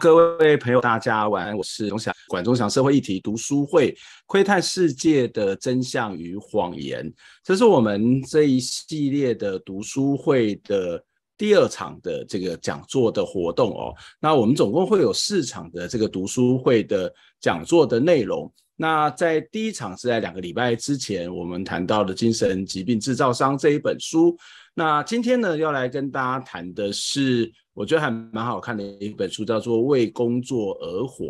各位朋友，大家晚安，我是钟祥管，钟祥社会议题读书会，窥探世界的真相与谎言，这是我们这一系列的读书会的第二场的这个讲座的活动哦。那我们总共会有四场的这个读书会的讲座的内容。那在第一场是在两个礼拜之前，我们谈到的《精神疾病制造商》这一本书。那今天呢，要来跟大家谈的是，我觉得还蛮好看的一本书，叫做《为工作而活》。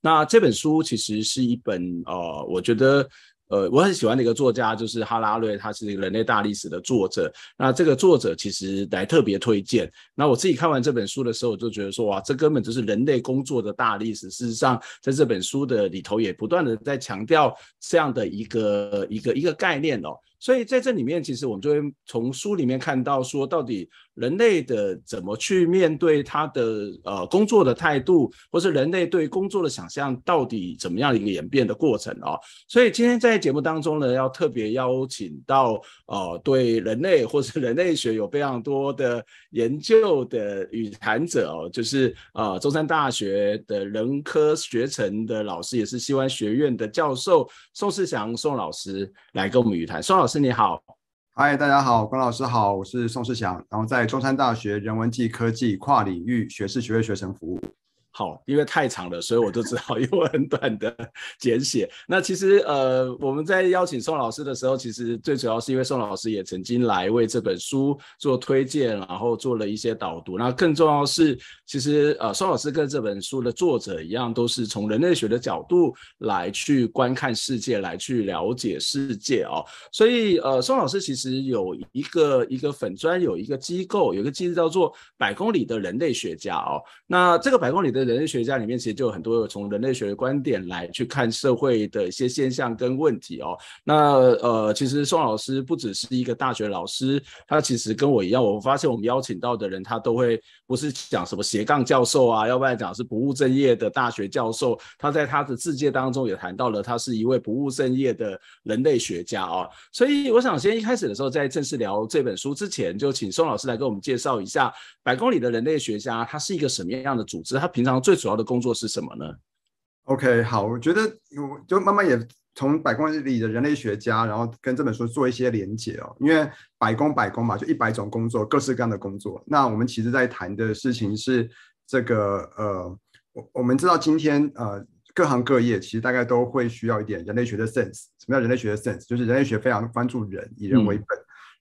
那这本书其实是一本，呃，我觉得，呃，我很喜欢的一个作家，就是哈拉瑞，他是人类大历史的作者。那这个作者其实来特别推荐。那我自己看完这本书的时候，我就觉得说，哇，这根本就是人类工作的大历史。事实上，在这本书的里头也不断的在强调这样的一个一个一个概念哦。所以在这里面，其实我们就会从书里面看到说，到底。人类的怎么去面对他的呃工作的态度，或是人类对工作的想象，到底怎么样一个演变的过程哦。所以今天在节目当中呢，要特别邀请到呃对人类或是人类学有非常多的研究的与谈者哦，就是呃中山大学的人科学程的老师，也是西湾学院的教授宋世祥宋老师来跟我们与谈。宋老师你好。嗨，大家好，关老师好，我是宋世祥，然后在中山大学人文暨科技跨领域学士学位学程服务。好，因为太长了，所以我就只好用很短的简写。那其实呃，我们在邀请宋老师的时候，其实最主要是因为宋老师也曾经来为这本书做推荐，然后做了一些导读。那更重要是，其实呃，宋老师跟这本书的作者一样，都是从人类学的角度来去观看世界，来去了解世界哦。所以呃，宋老师其实有一个一个粉砖，有一个机构，有一个机制叫做“百公里的人类学家”哦。那这个百公里的人类学家里面其实就有很多从人类学的观点来去看社会的一些现象跟问题哦。那呃，其实宋老师不只是一个大学老师，他其实跟我一样，我发现我们邀请到的人他都会不是讲什么斜杠教授啊，要不然讲是不务正业的大学教授。他在他的自介当中也谈到了，他是一位不务正业的人类学家啊。所以我想先一开始的时候，在正式聊这本书之前，就请宋老师来给我们介绍一下《百公里的人类学家》他是一个什么样的组织，他平常。然后最主要的工作是什么呢？OK，好，我觉得有就慢慢也从百公里的人类学家，然后跟这本书做一些连接哦。因为百工百工嘛，就一百种工作，各式各样的工作。那我们其实，在谈的事情是这个呃，我我们知道今天呃，各行各业其实大概都会需要一点人类学的 sense。什么叫人类学的 sense？就是人类学非常关注人，以人为本。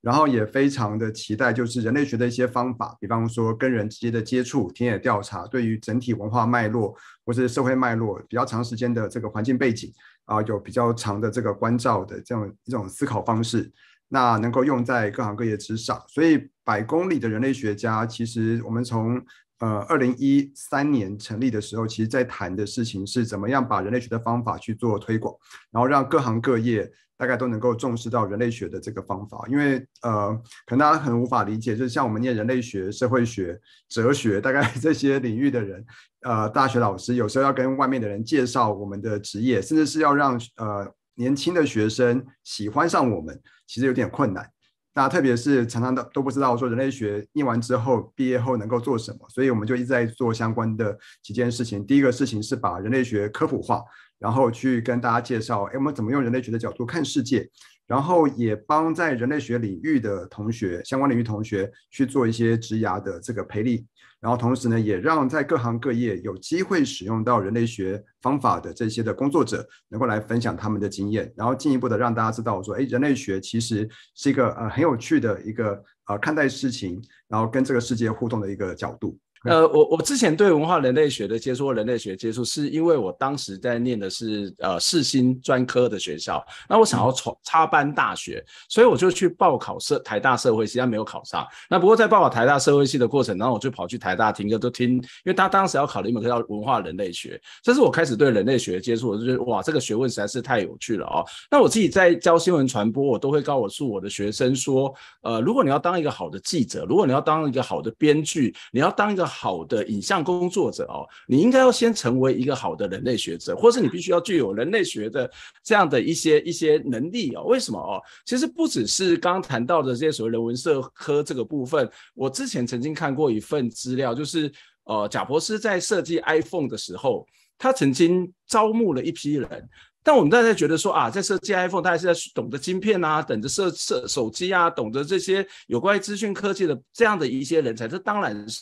然后也非常的期待，就是人类学的一些方法，比方说跟人直接的接触、田野调查，对于整体文化脉络或是社会脉络比较长时间的这个环境背景，啊，有比较长的这个关照的这样一种思考方式，那能够用在各行各业之上。所以，百公里的人类学家，其实我们从呃二零一三年成立的时候，其实在谈的事情是怎么样把人类学的方法去做推广，然后让各行各业。大概都能够重视到人类学的这个方法，因为呃，可能大家很无法理解，就是像我们念人类学、社会学、哲学，大概这些领域的人，呃，大学老师有时候要跟外面的人介绍我们的职业，甚至是要让呃年轻的学生喜欢上我们，其实有点困难。那特别是常常都都不知道说人类学念完之后，毕业后能够做什么，所以我们就一直在做相关的几件事情。第一个事情是把人类学科普化。然后去跟大家介绍，哎，我们怎么用人类学的角度看世界，然后也帮在人类学领域的同学、相关领域同学去做一些职涯的这个培力，然后同时呢，也让在各行各业有机会使用到人类学方法的这些的工作者，能够来分享他们的经验，然后进一步的让大家知道，说，哎，人类学其实是一个呃很有趣的一个呃看待事情，然后跟这个世界互动的一个角度。呃，我我之前对文化人类学的接触，人类学接触，是因为我当时在念的是呃世新专科的学校，那我想要从插班大学，所以我就去报考社台大社会系，但没有考上。那不过在报考台大社会系的过程，然后我就跑去台大听课，都听，因为他当时要考的一门课叫文化人类学，这是我开始对人类学接触，我就觉得哇，这个学问实在是太有趣了哦。那我自己在教新闻传播，我都会告诉我的学生说，呃，如果你要当一个好的记者，如果你要当一个好的编剧，你要当一个。好的影像工作者哦，你应该要先成为一个好的人类学者，或是你必须要具有人类学的这样的一些一些能力哦。为什么哦？其实不只是刚刚谈到的这些所谓人文社科这个部分，我之前曾经看过一份资料，就是呃，贾博士在设计 iPhone 的时候，他曾经招募了一批人。但我们大家觉得说啊，在设计 iPhone，大家是在懂得晶片啊，等着设设手机啊，懂得这些有关资讯科技的这样的一些人才，这当然是。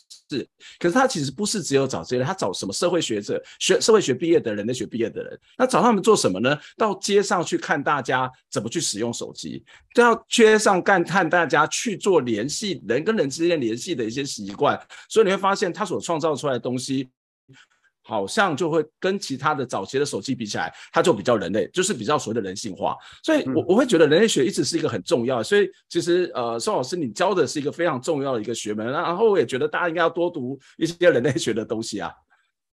可是他其实不是只有找这些，人，他找什么社会学者、学社会学毕业的人、的学毕业的人，那找他们做什么呢？到街上去看大家怎么去使用手机，到街上干看大家去做联系人跟人之间联系的一些习惯，所以你会发现他所创造出来的东西。好像就会跟其他的早期的手机比起来，它就比较人类，就是比较所谓的人性化。所以，我我会觉得人类学一直是一个很重要所以，其实呃，宋老师你教的是一个非常重要的一个学门。然后我也觉得大家应该要多读一些人类学的东西啊。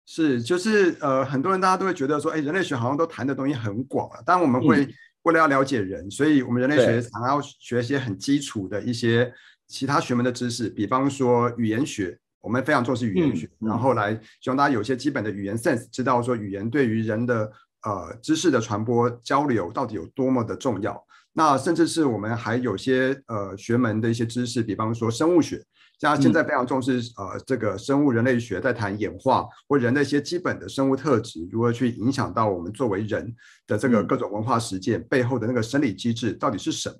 是，就是呃，很多人大家都会觉得说，哎，人类学好像都谈的东西很广啊。但我们会为了要了解人，所以我们人类学常要学一些很基础的一些其他学门的知识，比方说语言学。我们非常重视语言学，然后来希望大家有些基本的语言 sense，知道说语言对于人的呃知识的传播交流到底有多么的重要。那甚至是我们还有些呃学门的一些知识，比方说生物学，像现在非常重视呃这个生物人类学，在谈演化或人的一些基本的生物特质，如何去影响到我们作为人的这个各种文化实践背后的那个生理机制到底是什么。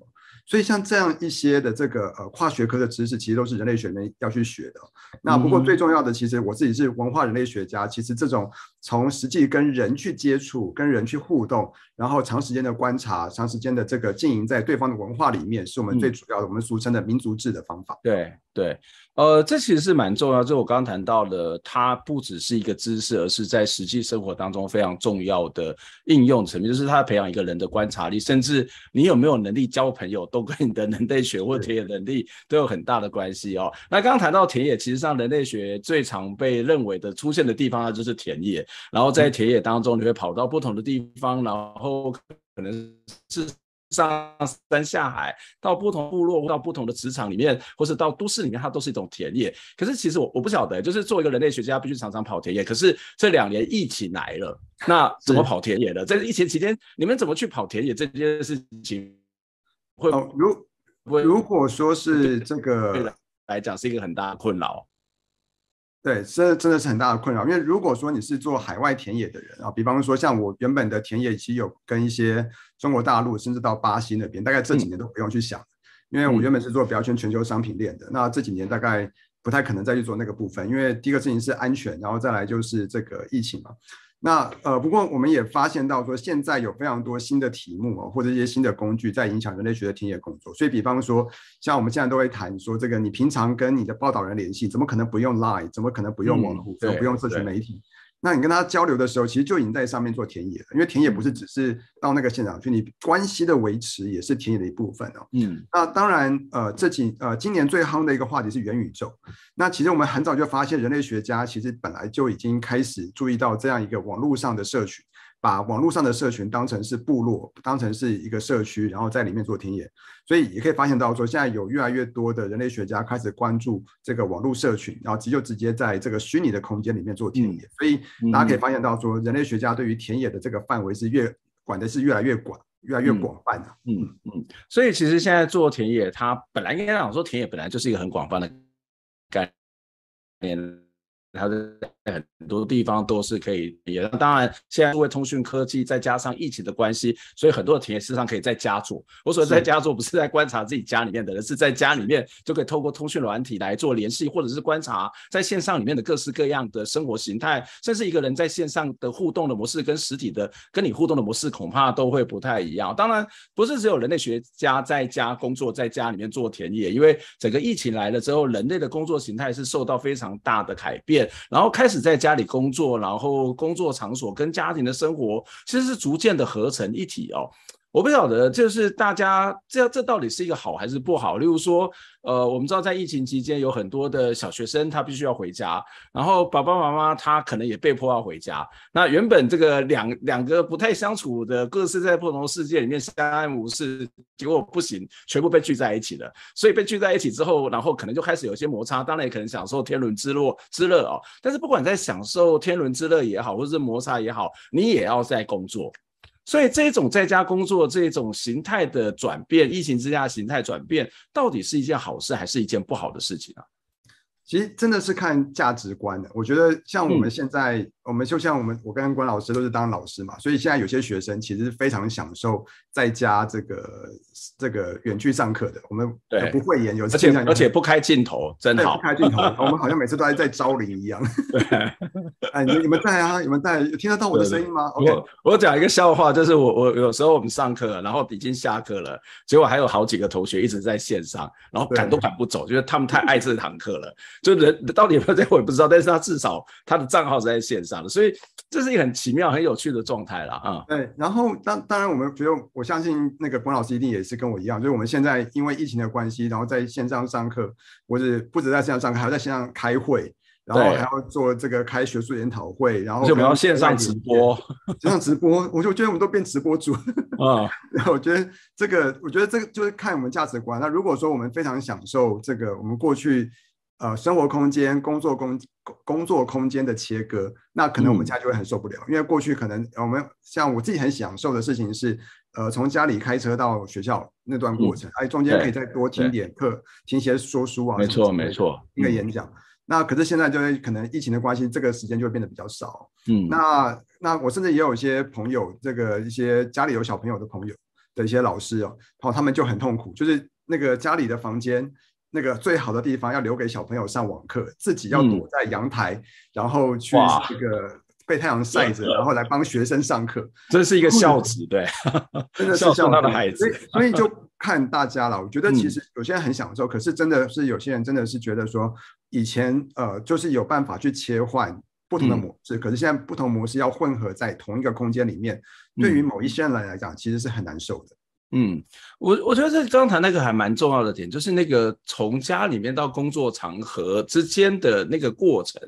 所以像这样一些的这个呃跨学科的知识，其实都是人类学人要去学的。那不过最重要的，其实我自己是文化人类学家，其实这种从实际跟人去接触、跟人去互动，然后长时间的观察、长时间的这个经营在对方的文化里面，是我们最主要的，我们俗称的民族志的方法。对对。呃，这其实是蛮重要，就我刚刚谈到了，它不只是一个知识，而是在实际生活当中非常重要的应用层面，就是它培养一个人的观察力，甚至你有没有能力交朋友，都跟你的人类学或田野能力都有很大的关系哦。那刚刚谈到田野，其实上人类学最常被认为的出现的地方那就是田野，然后在田野当中，你会跑到不同的地方，然后可能是。上山下海，到不同部落，到不同的职场里面，或是到都市里面，它都是一种田野。可是其实我我不晓得，就是做一个人类学家，必须常常跑田野。可是这两年疫情来了，那怎么跑田野的？在疫情期间，你们怎么去跑田野这件事情？会如如果说是这个来讲，是一个很大的困扰。对，这真的是很大的困扰，因为如果说你是做海外田野的人啊，比方说像我原本的田野其实有跟一些中国大陆，甚至到巴西那边，大概这几年都不用去想了，因为我原本是做标签全球商品链的，那这几年大概不太可能再去做那个部分，因为第一个事情是安全，然后再来就是这个疫情嘛。那呃，不过我们也发现到说，现在有非常多新的题目哦，或者一些新的工具在影响人类学的田野工作。所以，比方说，像我们现在都会谈说，这个你平常跟你的报道人联系，怎么可能不用 Line，怎么可能不用网么不用社群媒体？那你跟他交流的时候，其实就已经在上面做田野了。因为田野不是只是到那个现场去，你关系的维持也是田野的一部分哦。嗯，那当然，呃，这几呃今年最夯的一个话题是元宇宙。那其实我们很早就发现，人类学家其实本来就已经开始注意到这样一个网络上的社群。把网络上的社群当成是部落，当成是一个社区，然后在里面做田野，所以也可以发现到说，现在有越来越多的人类学家开始关注这个网络社群，然后就直接在这个虚拟的空间里面做田野。所以大家可以发现到说，人类学家对于田野的这个范围是越管的是越来越广，越来越广泛了。嗯嗯，所以其实现在做田野，它本来应该讲说田野本来就是一个很广泛的概念。它的很多地方都是可以，也当然，现在因为通讯科技再加上疫情的关系，所以很多的田野事实上可以在家做。我说在家做不是在观察自己家里面的，人，是在家里面就可以透过通讯软体来做联系，或者是观察在线上里面的各式各样的生活形态，甚至一个人在线上的互动的模式跟实体的跟你互动的模式恐怕都会不太一样。当然，不是只有人类学家在家工作，在家里面做田野，因为整个疫情来了之后，人类的工作形态是受到非常大的改变。然后开始在家里工作，然后工作场所跟家庭的生活其实是逐渐的合成一体哦。我不晓得，就是大家这这到底是一个好还是不好？例如说，呃，我们知道在疫情期间，有很多的小学生他必须要回家，然后爸爸妈妈他可能也被迫要回家。那原本这个两两个不太相处的，各自在不同世界里面相安无事，结果不行，全部被聚在一起了。所以被聚在一起之后，然后可能就开始有些摩擦，当然也可能享受天伦之乐之乐哦。但是不管在享受天伦之乐也好，或者是摩擦也好，你也要在工作。所以这种在家工作这种形态的转变，疫情之下形态转变，到底是一件好事还是一件不好的事情啊？其实真的是看价值观的。我觉得像我们现在，我们就像我们，我跟关老师都是当老师嘛，所以现在有些学生其实非常享受在家这个这个远距上课的。我们不会演，而且而且不开镜头，真好，不开镜头。我们好像每次都在在招零一样。哎，你你们在啊？你们在？听得到我的声音吗？我我讲一个笑话，就是我我有时候我们上课，然后已经下课了，结果还有好几个同学一直在线上，然后赶都赶不走，就是他们太爱这堂课了。就人 到底有没有在，我也不知道，但是他至少他的账号是在线上的，所以这是一个很奇妙、很有趣的状态了啊。对，然后当当然，我们不用，我相信那个冯老师一定也是跟我一样，就是我们现在因为疫情的关系，然后在线上上课，或者不止在线上上课，还要在线上开会，然后还要做这个开学术研讨会，然后就们要线上直播，线上直播，我就觉得我们都变直播主啊。然后我觉得这个，我觉得这个就是看我们价值观。那如果说我们非常享受这个，我们过去。呃，生活空间、工作工工工作空间的切割，那可能我们家就会很受不了。因为过去可能我们像我自己很享受的事情是，呃，从家里开车到学校那段过程，哎，中间可以再多听点课，听些说书啊，没错没错，一个演讲。那可是现在就是可能疫情的关系，这个时间就会变得比较少。嗯，那那我甚至也有一些朋友，这个一些家里有小朋友的朋友的一些老师哦，然后他们就很痛苦，就是那个家里的房间。那个最好的地方要留给小朋友上网课，自己要躲在阳台，然后去这个被太阳晒着，然后来帮学生上课，这是一个孝子，对，真的是孝道的孩子。所以，所以就 看大家了。我觉得其实有些人很享受，可是真的是有些人真的是觉得说，以前呃就是有办法去切换不同的模式，可是现在不同模式要混合在同一个空间里面，对于某一些人来讲，其实是很难受的。嗯，我我觉得这刚才那个还蛮重要的点，就是那个从家里面到工作场合之间的那个过程。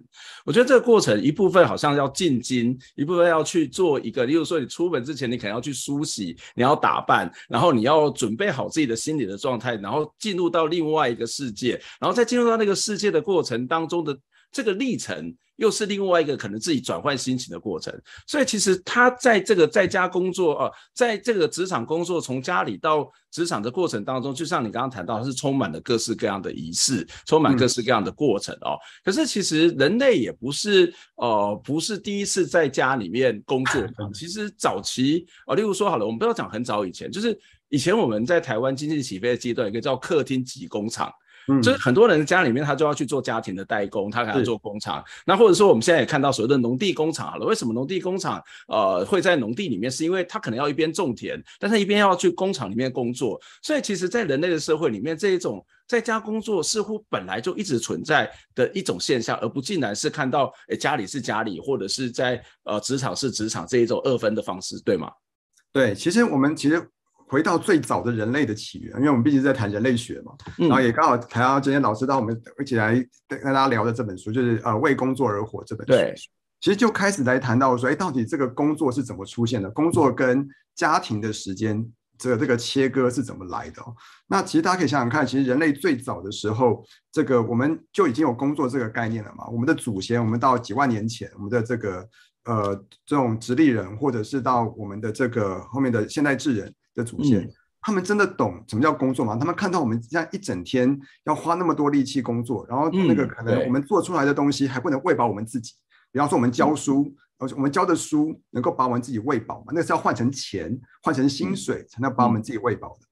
我觉得这个过程一部分好像要进京，一部分要去做一个，例如说你出门之前你可能要去梳洗，你要打扮，然后你要准备好自己的心理的状态，然后进入到另外一个世界，然后在进入到那个世界的过程当中的。这个历程又是另外一个可能自己转换心情的过程，所以其实他在这个在家工作啊，在这个职场工作，从家里到职场的过程当中，就像你刚刚谈到，是充满了各式各样的仪式，充满各式各样的过程哦。可是其实人类也不是呃不是第一次在家里面工作，其实早期啊，例如说好了，我们不要讲很早以前，就是以前我们在台湾经济起飞的阶段，一个叫客厅挤工厂。就是很多人家里面，他就要去做家庭的代工，他还要做工厂。那或者说，我们现在也看到所谓的农地工厂好了，为什么农地工厂呃会在农地里面？是因为他可能要一边种田，但是一边要去工厂里面工作。所以其实，在人类的社会里面，这一种在家工作似乎本来就一直存在的一种现象，而不竟然是看到诶家里是家里，或者是在呃职场是职场这一种二分的方式，对吗？对，其实我们其实。回到最早的人类的起源，因为我们毕竟在谈人类学嘛，然后也刚好谈到今天老师到我们一起来跟大家聊的这本书，就是呃为工作而活这本书。对，其实就开始来谈到说，哎，到底这个工作是怎么出现的？工作跟家庭的时间这这个切割是怎么来的？那其实大家可以想想看，其实人类最早的时候，这个我们就已经有工作这个概念了嘛。我们的祖先，我们到几万年前，我们的这个呃这种直立人，或者是到我们的这个后面的现代智人。的主线，他们真的懂什么叫工作吗？他们看到我们这样一整天要花那么多力气工作，然后那个可能我们做出来的东西还不能喂饱我们自己。比方说我们教书，我们教的书能够把我们自己喂饱吗？那是要换成钱、换成薪水才能把我们自己喂饱的。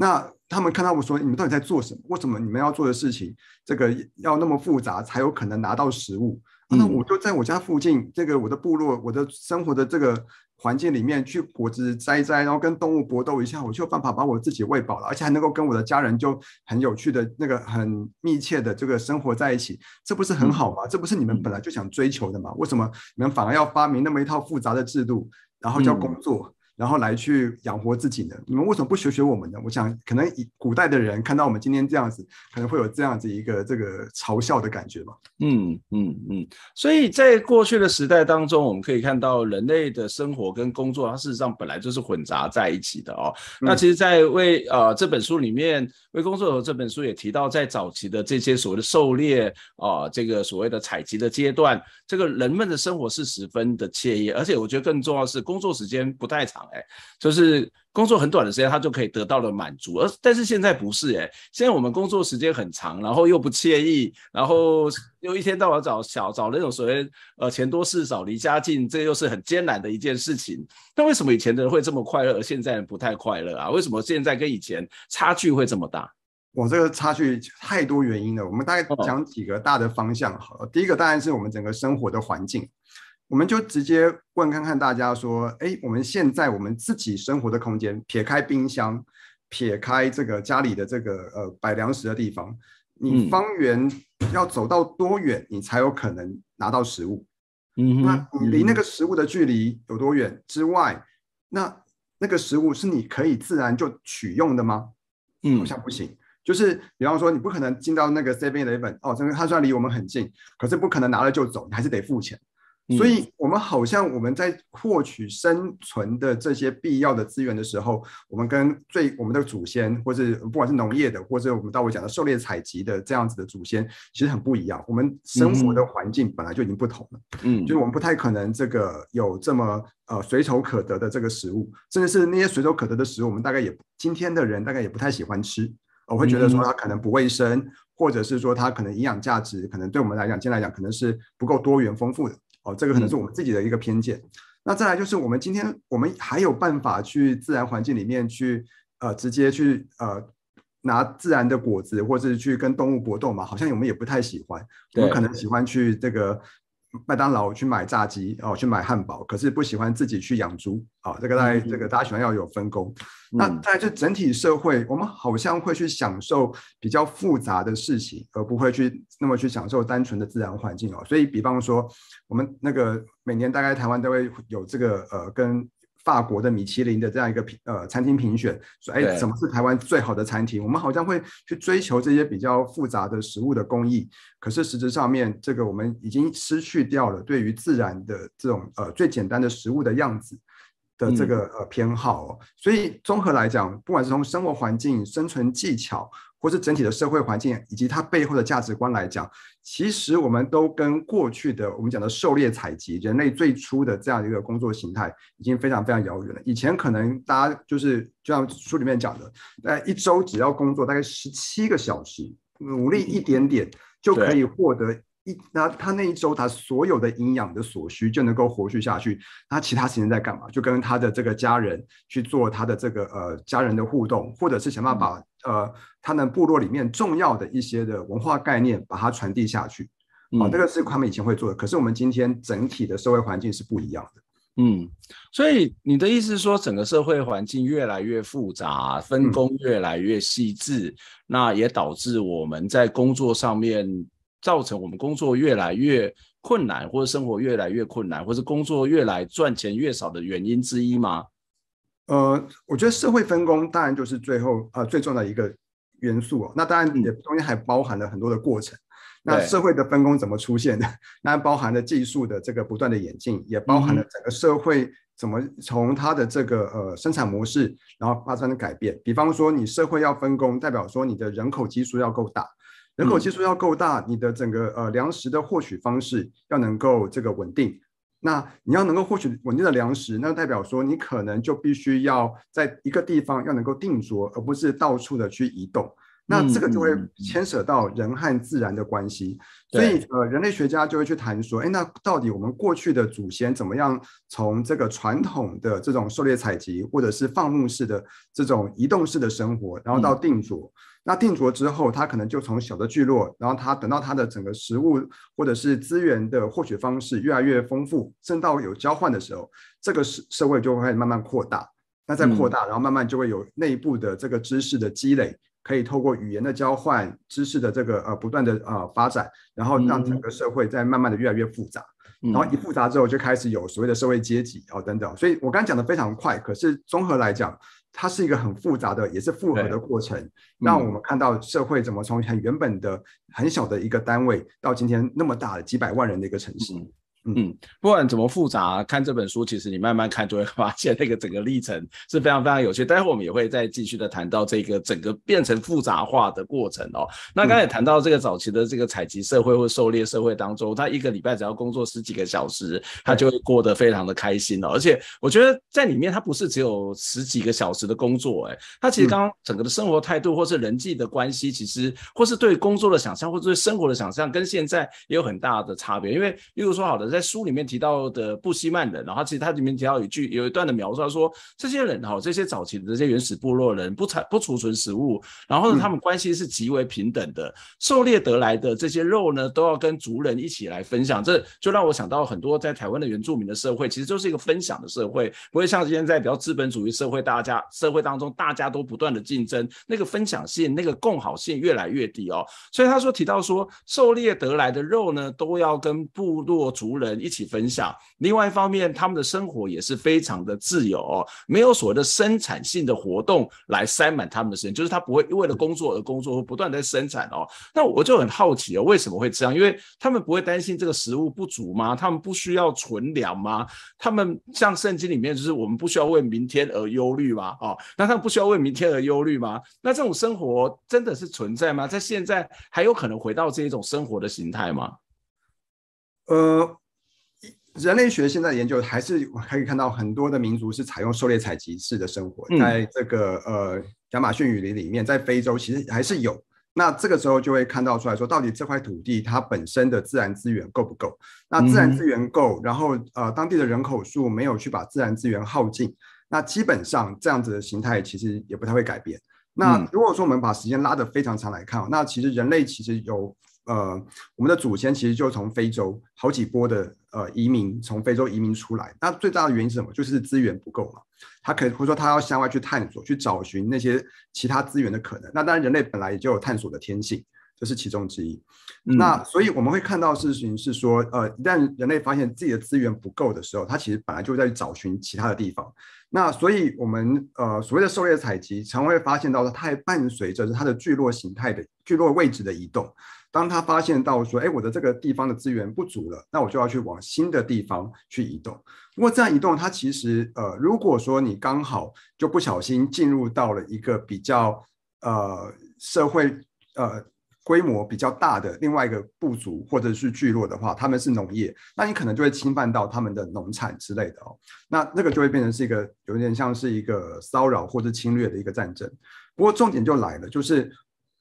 那他们看到我说：“你们到底在做什么？为什么你们要做的事情这个要那么复杂，才有可能拿到食物？”那我就在我家附近，这个我的部落，我的生活的这个环境里面去果子摘摘，然后跟动物搏斗一下，我就有办法把我自己喂饱了，而且还能够跟我的家人就很有趣的那个很密切的这个生活在一起，这不是很好吗？这不是你们本来就想追求的吗？为什么你们反而要发明那么一套复杂的制度，然后叫工作？然后来去养活自己呢？你们为什么不学学我们呢？我想，可能以古代的人看到我们今天这样子，可能会有这样子一个这个嘲笑的感觉吧。嗯嗯嗯。所以在过去的时代当中，我们可以看到人类的生活跟工作，它事实上本来就是混杂在一起的哦。那其实，在《为呃这本书里面，《为工作》这本书也提到，在早期的这些所谓的狩猎啊，这个所谓的采集的阶段，这个人们的生活是十分的惬意，而且我觉得更重要是工作时间不太长。哎，就是工作很短的时间，他就可以得到了满足。而但是现在不是哎，现在我们工作时间很长，然后又不惬意，然后又一天到晚找小找那种所谓呃钱多事少离家近，这又是很艰难的一件事情。那为什么以前的人会这么快乐，而现在人不太快乐啊？为什么现在跟以前差距会这么大？我这个差距太多原因了，我们大概讲几个大的方向。好，了。第一个当然是我们整个生活的环境。我们就直接问看看大家说，哎，我们现在我们自己生活的空间，撇开冰箱，撇开这个家里的这个呃摆粮食的地方，你方圆要走到多远，你才有可能拿到食物？嗯哼。那你离那个食物的距离有多远之外，那那个食物是你可以自然就取用的吗？嗯，好像不行。就是比方说，你不可能进到那个 Seven Eleven 哦，这个它虽然离我们很近，可是不可能拿了就走，你还是得付钱。所以，我们好像我们在获取生存的这些必要的资源的时候，我们跟最我们的祖先，或者不管是农业的，或者我们到我讲的狩猎采集的这样子的祖先，其实很不一样。我们生活的环境本来就已经不同了。嗯，就是我们不太可能这个有这么呃随手可得的这个食物，甚至是那些随手可得的食物，我们大概也今天的人大概也不太喜欢吃。我会觉得说它可能不卫生，或者是说它可能营养价值可能对我们来讲今天来讲可能是不够多元丰富的。哦，这个可能是我们自己的一个偏见。那再来就是，我们今天我们还有办法去自然环境里面去呃，直接去呃，拿自然的果子，或者去跟动物搏斗嘛？好像我们也不太喜欢，我们可能喜欢去这个。麦当劳去买炸鸡哦，去买汉堡，可是不喜欢自己去养猪啊。这个大家这个大家喜欢要有分工。那在然，就整体社会，我们好像会去享受比较复杂的事情，而不会去那么去享受单纯的自然环境哦。所以，比方说，我们那个每年大概台湾都会有这个呃跟。法国的米其林的这样一个评呃餐厅评选，说哎，什么是台湾最好的餐厅？我们好像会去追求这些比较复杂的食物的工艺，可是实质上面，这个我们已经失去掉了对于自然的这种呃最简单的食物的样子的这个呃偏好。所以综合来讲，不管是从生活环境、生存技巧。或是整体的社会环境以及它背后的价值观来讲，其实我们都跟过去的我们讲的狩猎采集、人类最初的这样一个工作形态，已经非常非常遥远了。以前可能大家就是就像书里面讲的，呃，一周只要工作大概十七个小时，努力一点点就可以获得。一那他那一周，他所有的营养的所需就能够活续下去。那其他时间在干嘛？就跟他的这个家人去做他的这个呃家人的互动，或者是想办法呃他们部落里面重要的一些的文化概念，把它传递下去。哦，这个是他们以前会做的。可是我们今天整体的社会环境是不一样的。嗯，所以你的意思是说，整个社会环境越来越复杂，分工越来越细致，那也导致我们在工作上面。造成我们工作越来越困难，或者生活越来越困难，或者工作越来赚钱越少的原因之一吗？呃，我觉得社会分工当然就是最后呃最重要的一个元素哦。那当然也中间还包含了很多的过程。那社会的分工怎么出现的？那包含了技术的这个不断的演进，也包含了整个社会怎么从它的这个呃生产模式然后发生的改变。比方说，你社会要分工，代表说你的人口基数要够大。人口基数要够大，你的整个呃粮食的获取方式要能够这个稳定。那你要能够获取稳定的粮食，那代表说你可能就必须要在一个地方要能够定着，而不是到处的去移动。那这个就会牵涉到人和自然的关系，所以呃，人类学家就会去谈说，哎，那到底我们过去的祖先怎么样从这个传统的这种狩猎采集，或者是放牧式的这种移动式的生活，然后到定着。那定着之后，他可能就从小的聚落，然后他等到他的整个食物或者是资源的获取方式越来越丰富，至到有交换的时候，这个社社会就会慢慢扩大。那再扩大，然后慢慢就会有内部的这个知识的积累。可以透过语言的交换、知识的这个呃不断的呃发展，然后让整个社会在慢慢的越来越复杂，然后一复杂之后就开始有所谓的社会阶级哦等等。所以我刚讲的非常快，可是综合来讲，它是一个很复杂的，也是复合的过程，让我们看到社会怎么从很原本的很小的一个单位，到今天那么大的几百万人的一个城市。嗯，不管怎么复杂，看这本书，其实你慢慢看就会发现那个整个历程是非常非常有趣。待会我们也会再继续的谈到这个整个变成复杂化的过程哦。那刚才谈到这个早期的这个采集社会或狩猎社会当中，他一个礼拜只要工作十几个小时，他就会过得非常的开心哦。而且我觉得在里面，他不是只有十几个小时的工作，哎，他其实刚刚整个的生活态度或是人际的关系，其实或是对工作的想象，或是对生活的想象，跟现在也有很大的差别。因为例如说，好的在在书里面提到的布希曼人，然后其实他里面提到一句，有一段的描述他说，这些人哈，这些早期的这些原始部落人，不产不储存食物，然后呢，他们关系是极为平等的，狩猎得来的这些肉呢，都要跟族人一起来分享，这就让我想到很多在台湾的原住民的社会，其实就是一个分享的社会，不会像现在比较资本主义社会，大家社会当中大家都不断的竞争，那个分享性、那个共好性越来越低哦。所以他说提到说，狩猎得来的肉呢，都要跟部落族人。一起分享。另外一方面，他们的生活也是非常的自由，哦，没有所谓的生产性的活动来塞满他们的时间，就是他不会为了工作而工作，会不断在生产哦。那我就很好奇哦，为什么会这样？因为他们不会担心这个食物不足吗？他们不需要存粮吗？他们像圣经里面就是我们不需要为明天而忧虑吗？哦，那他们不需要为明天而忧虑吗？那这种生活真的是存在吗？在现在还有可能回到这一种生活的形态吗？呃。人类学现在研究还是可以看到很多的民族是采用狩猎采集式的生活，在这个呃亚马逊雨林里面，在非洲其实还是有。那这个时候就会看到出来说，到底这块土地它本身的自然资源够不够？那自然资源够，然后呃当地的人口数没有去把自然资源耗尽，那基本上这样子的形态其实也不太会改变。那如果说我们把时间拉得非常长来看，那其实人类其实有。呃，我们的祖先其实就从非洲好几波的呃移民，从非洲移民出来。那最大的原因是什么？就是资源不够嘛。他可能会说，他要向外去探索，去找寻那些其他资源的可能。那当然，人类本来就有探索的天性，这是其中之一。那所以我们会看到事情是说，呃，一旦人类发现自己的资源不够的时候，他其实本来就在找寻其他的地方。那所以，我们呃所谓的狩猎采集，常会发现到它还伴随着它的聚落形态的聚落位置的移动。当他发现到说，哎，我的这个地方的资源不足了，那我就要去往新的地方去移动。不过这样移动，它其实，呃，如果说你刚好就不小心进入到了一个比较，呃，社会，呃，规模比较大的另外一个部族或者是聚落的话，他们是农业，那你可能就会侵犯到他们的农产之类的哦。那那个就会变成是一个有点像是一个骚扰或者侵略的一个战争。不过重点就来了，就是。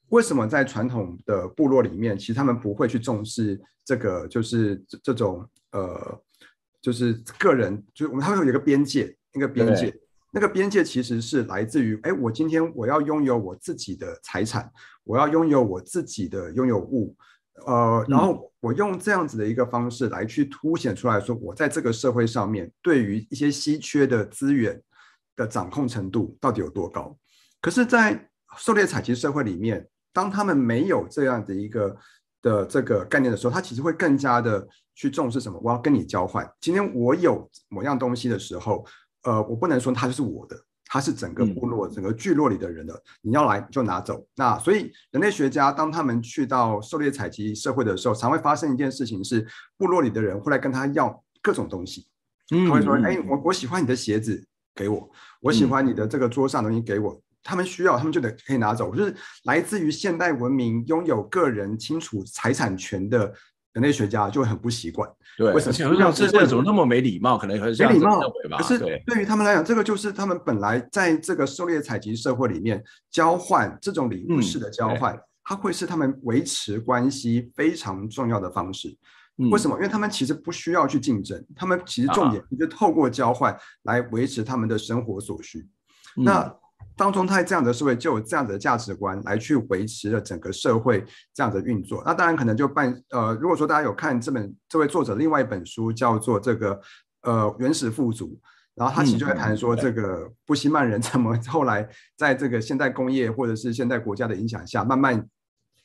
为什么在传统的部落里面，其实他们不会去重视这个，就是这种呃，就是个人，就是我们他说有一个边界，那个边界，那个边界其实是来自于，哎，我今天我要拥有我自己的财产，我要拥有我自己的拥有物，呃，然后我用这样子的一个方式来去凸显出来说，我在这个社会上面对于一些稀缺的资源的掌控程度到底有多高？可是，在狩猎采集社会里面。当他们没有这样的一个的这个概念的时候，他其实会更加的去重视什么？我要跟你交换。今天我有某样东西的时候，呃，我不能说它就是我的，它是整个部落、整个聚落里的人的。你要来就拿走。那所以人类学家当他们去到狩猎采集社会的时候，常会发生一件事情是，部落里的人会来跟他要各种东西。他会说：“哎，我我喜欢你的鞋子，给我；我喜欢你的这个桌上东西，给我。”他们需要，他们就得可以拿走。就是来自于现代文明，拥有个人清楚财产权的人类学家就会很不习惯。对，为什么？因为这个怎么那么没礼貌？可能也是这样子可是对于他们来讲，这个就是他们本来在这个狩猎采集社会里面交换这种礼物式的交换，它会是他们维持关系非常重要的方式。为什么？因为他们其实不需要去竞争，他们其实重点就是透过交换来维持他们的生活所需。那当中，他这样的社会就有这样子的价值观来去维持了整个社会这样的运作。那当然可能就办呃，如果说大家有看这本这位作者另外一本书，叫做这个呃原始富足，然后他其实在谈说这个布希曼人怎么后来在这个现代工业或者是现代国家的影响下慢慢。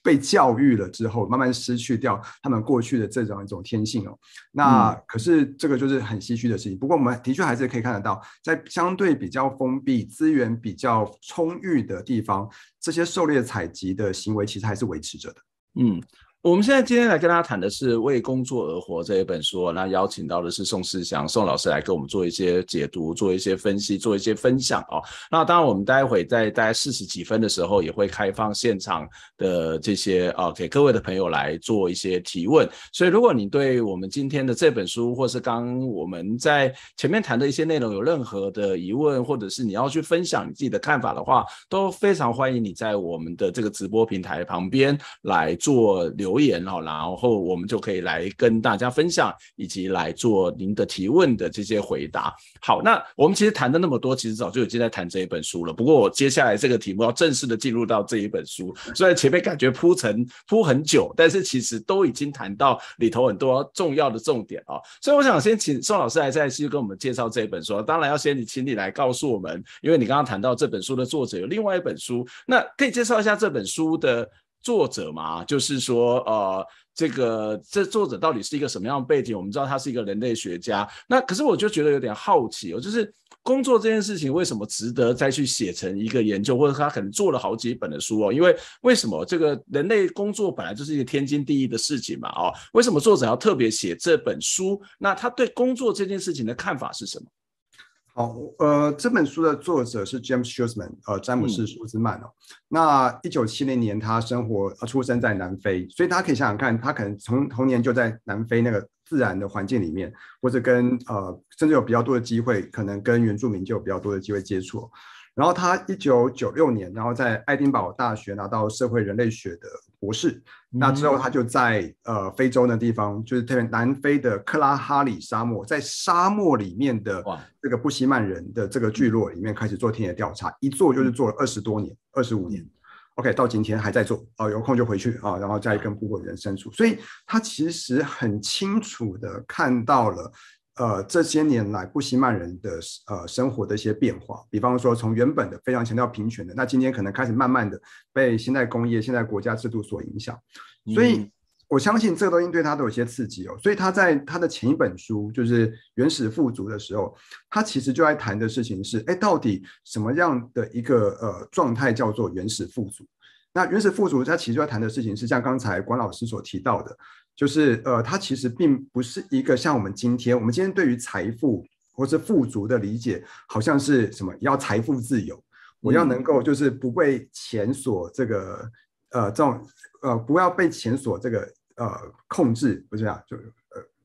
被教育了之后，慢慢失去掉他们过去的这种一种天性哦。那可是这个就是很唏嘘的事情。不过我们的确还是可以看得到，在相对比较封闭、资源比较充裕的地方，这些狩猎采集的行为其实还是维持着的。嗯。我们现在今天来跟大家谈的是《为工作而活》这一本书，那邀请到的是宋思祥宋老师来跟我们做一些解读，做一些分析，做一些分享哦。那当然，我们待会在大概四十几分的时候也会开放现场的这些啊，给各位的朋友来做一些提问。所以，如果你对我们今天的这本书，或是刚我们在前面谈的一些内容有任何的疑问，或者是你要去分享你自己的看法的话，都非常欢迎你在我们的这个直播平台旁边来做留。留言哈，然后我们就可以来跟大家分享，以及来做您的提问的这些回答。好，那我们其实谈的那么多，其实早就已经在谈这一本书了。不过我接下来这个题目要正式的进入到这一本书，虽然前面感觉铺陈铺很久，但是其实都已经谈到里头很多重要的重点了。所以我想先请宋老师来再继续跟我们介绍这一本书。当然要先你，请你来告诉我们，因为你刚刚谈到这本书的作者有另外一本书，那可以介绍一下这本书的。作者嘛，就是说，呃，这个这作者到底是一个什么样的背景？我们知道他是一个人类学家，那可是我就觉得有点好奇，哦，就是工作这件事情为什么值得再去写成一个研究，或者他可能做了好几本的书哦？因为为什么这个人类工作本来就是一个天经地义的事情嘛？哦，为什么作者要特别写这本书？那他对工作这件事情的看法是什么？好，呃，这本书的作者是 James Shusman，呃，詹姆斯·舒兹曼哦。那一九七零年，他生活呃出生在南非，所以大家可以想想看，他可能从童年就在南非那个自然的环境里面，或者跟呃，甚至有比较多的机会，可能跟原住民就有比较多的机会接触。然后他一九九六年，然后在爱丁堡大学拿到社会人类学的博士。那之后，他就在呃非洲的地方，就是特别南非的克拉哈里沙漠，在沙漠里面的这个布希曼人的这个聚落里面开始做田野调查，一做就是做了二十多年，二十五年。OK，到今天还在做啊，有空就回去啊，然后再跟部落人相处。所以他其实很清楚的看到了。呃，这些年来布希曼人的呃生活的一些变化，比方说从原本的非常强调平权的，那今天可能开始慢慢的被现代工业、现代国家制度所影响，所以我相信这个东西对他都有些刺激哦。所以他在他的前一本书就是《原始富足》的时候，他其实就在谈的事情是：哎，到底什么样的一个呃状态叫做原始富足？那原始富足他其实在谈的事情是像刚才关老师所提到的。就是呃，它其实并不是一个像我们今天，我们今天对于财富或者富足的理解，好像是什么要财富自由，我要能够就是不被钱所这个呃这种呃不要被钱所这个呃控制，不是啊，就。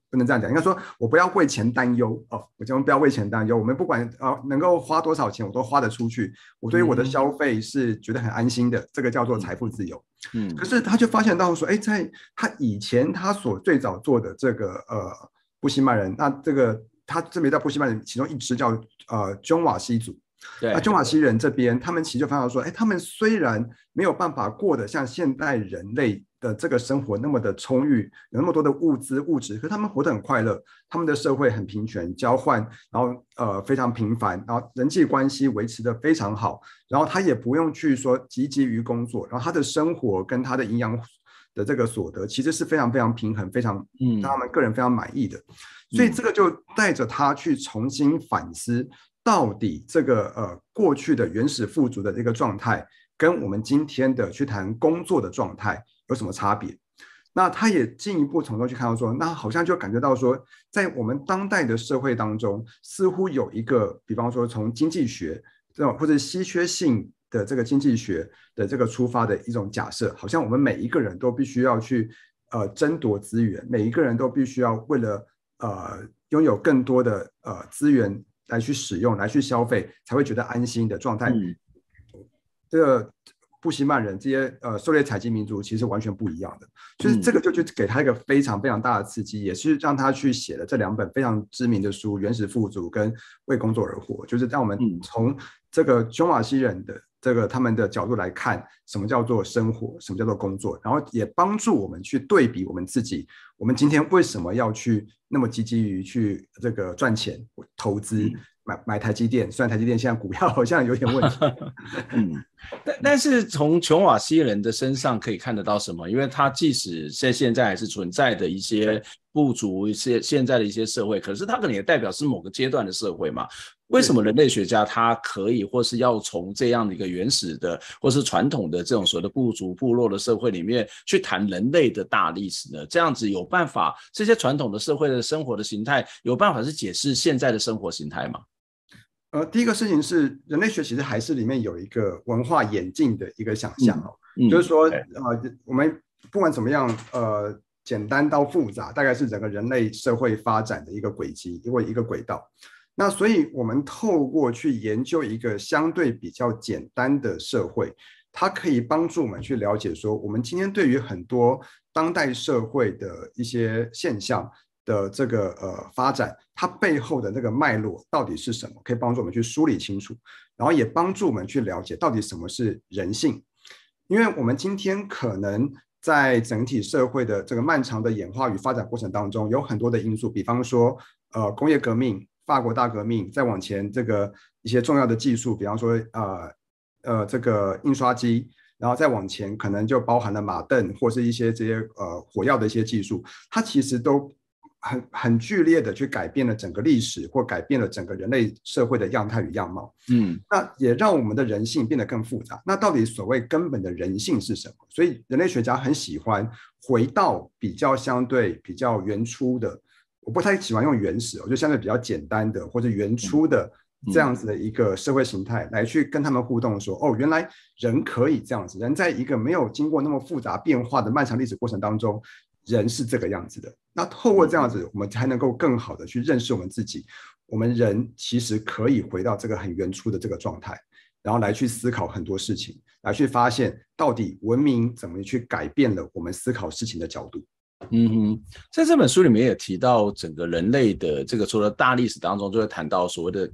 不能这样讲，应该说我不要为钱担忧哦，我讲不要为钱担忧。我们不管呃能够花多少钱，我都花得出去。我对于我的消费是觉得很安心的，这个叫做财富自由。嗯，可是他就发现到说，哎，在他以前他所最早做的这个呃布希曼人，那这个他这边在布希曼人其中一支叫呃中瓦西族，那中瓦西人这边他们其实就发现说，哎，他们虽然没有办法过得像现代人类。的这个生活那么的充裕，有那么多的物资物质，可是他们活得很快乐，他们的社会很平权交换，然后呃非常平凡，然后人际关系维持的非常好，然后他也不用去说汲汲于工作，然后他的生活跟他的营养的这个所得其实是非常非常平衡，非常嗯，让他们个人非常满意的，所以这个就带着他去重新反思，到底这个呃过去的原始富足的这个状态，跟我们今天的去谈工作的状态。有什么差别？那他也进一步从中去看到说，那好像就感觉到说，在我们当代的社会当中，似乎有一个，比方说从经济学这种或者稀缺性的这个经济学的这个出发的一种假设，好像我们每一个人都必须要去呃争夺资源，每一个人都必须要为了呃拥有更多的呃资源来去使用、来去消费，才会觉得安心的状态。这个。布希曼人这些呃狩猎采集民族其实完全不一样的，就是这个就就给他一个非常非常大的刺激，也是让他去写了这两本非常知名的书《原始富足》跟《为工作而活》，就是让我们从这个匈马西人的这个他们的角度来看什么叫做生活，什么叫做工作，然后也帮助我们去对比我们自己，我们今天为什么要去那么积极于去这个赚钱、投资、买买台积电？虽然台积电现在股票好像有点问题 嗯。但但是从琼瓦西人的身上可以看得到什么？因为他即使在现在还是存在的一些部族、现现在的一些社会，可是它可能也代表是某个阶段的社会嘛？为什么人类学家他可以或是要从这样的一个原始的或是传统的这种所谓的部族部落的社会里面去谈人类的大历史呢？这样子有办法？这些传统的社会的生活的形态有办法是解释现在的生活形态吗？呃，第一个事情是，人类学其实还是里面有一个文化演进的一个想象哦，就是说，呃，我们不管怎么样，呃，简单到复杂，大概是整个人类社会发展的一个轨迹，因为一个轨道。那所以，我们透过去研究一个相对比较简单的社会，它可以帮助我们去了解说，我们今天对于很多当代社会的一些现象。的这个呃发展，它背后的那个脉络到底是什么，可以帮助我们去梳理清楚，然后也帮助我们去了解到底什么是人性。因为我们今天可能在整体社会的这个漫长的演化与发展过程当中，有很多的因素，比方说呃工业革命、法国大革命，再往前这个一些重要的技术，比方说呃呃这个印刷机，然后再往前可能就包含了马镫或是一些这些呃火药的一些技术，它其实都。很很剧烈的去改变了整个历史，或改变了整个人类社会的样态与样貌。嗯，那也让我们的人性变得更复杂。那到底所谓根本的人性是什么？所以人类学家很喜欢回到比较相对比较原初的，我不太喜欢用原始，我就相对比较简单的或者原初的这样子的一个社会形态来去跟他们互动，说哦，原来人可以这样子，人在一个没有经过那么复杂变化的漫长历史过程当中。人是这个样子的，那透过这样子，我们才能够更好的去认识我们自己。我们人其实可以回到这个很原初的这个状态，然后来去思考很多事情，来去发现到底文明怎么去改变了我们思考事情的角度。嗯哼，在这本书里面也提到，整个人类的这个所谓的大历史当中，就会谈到所谓的。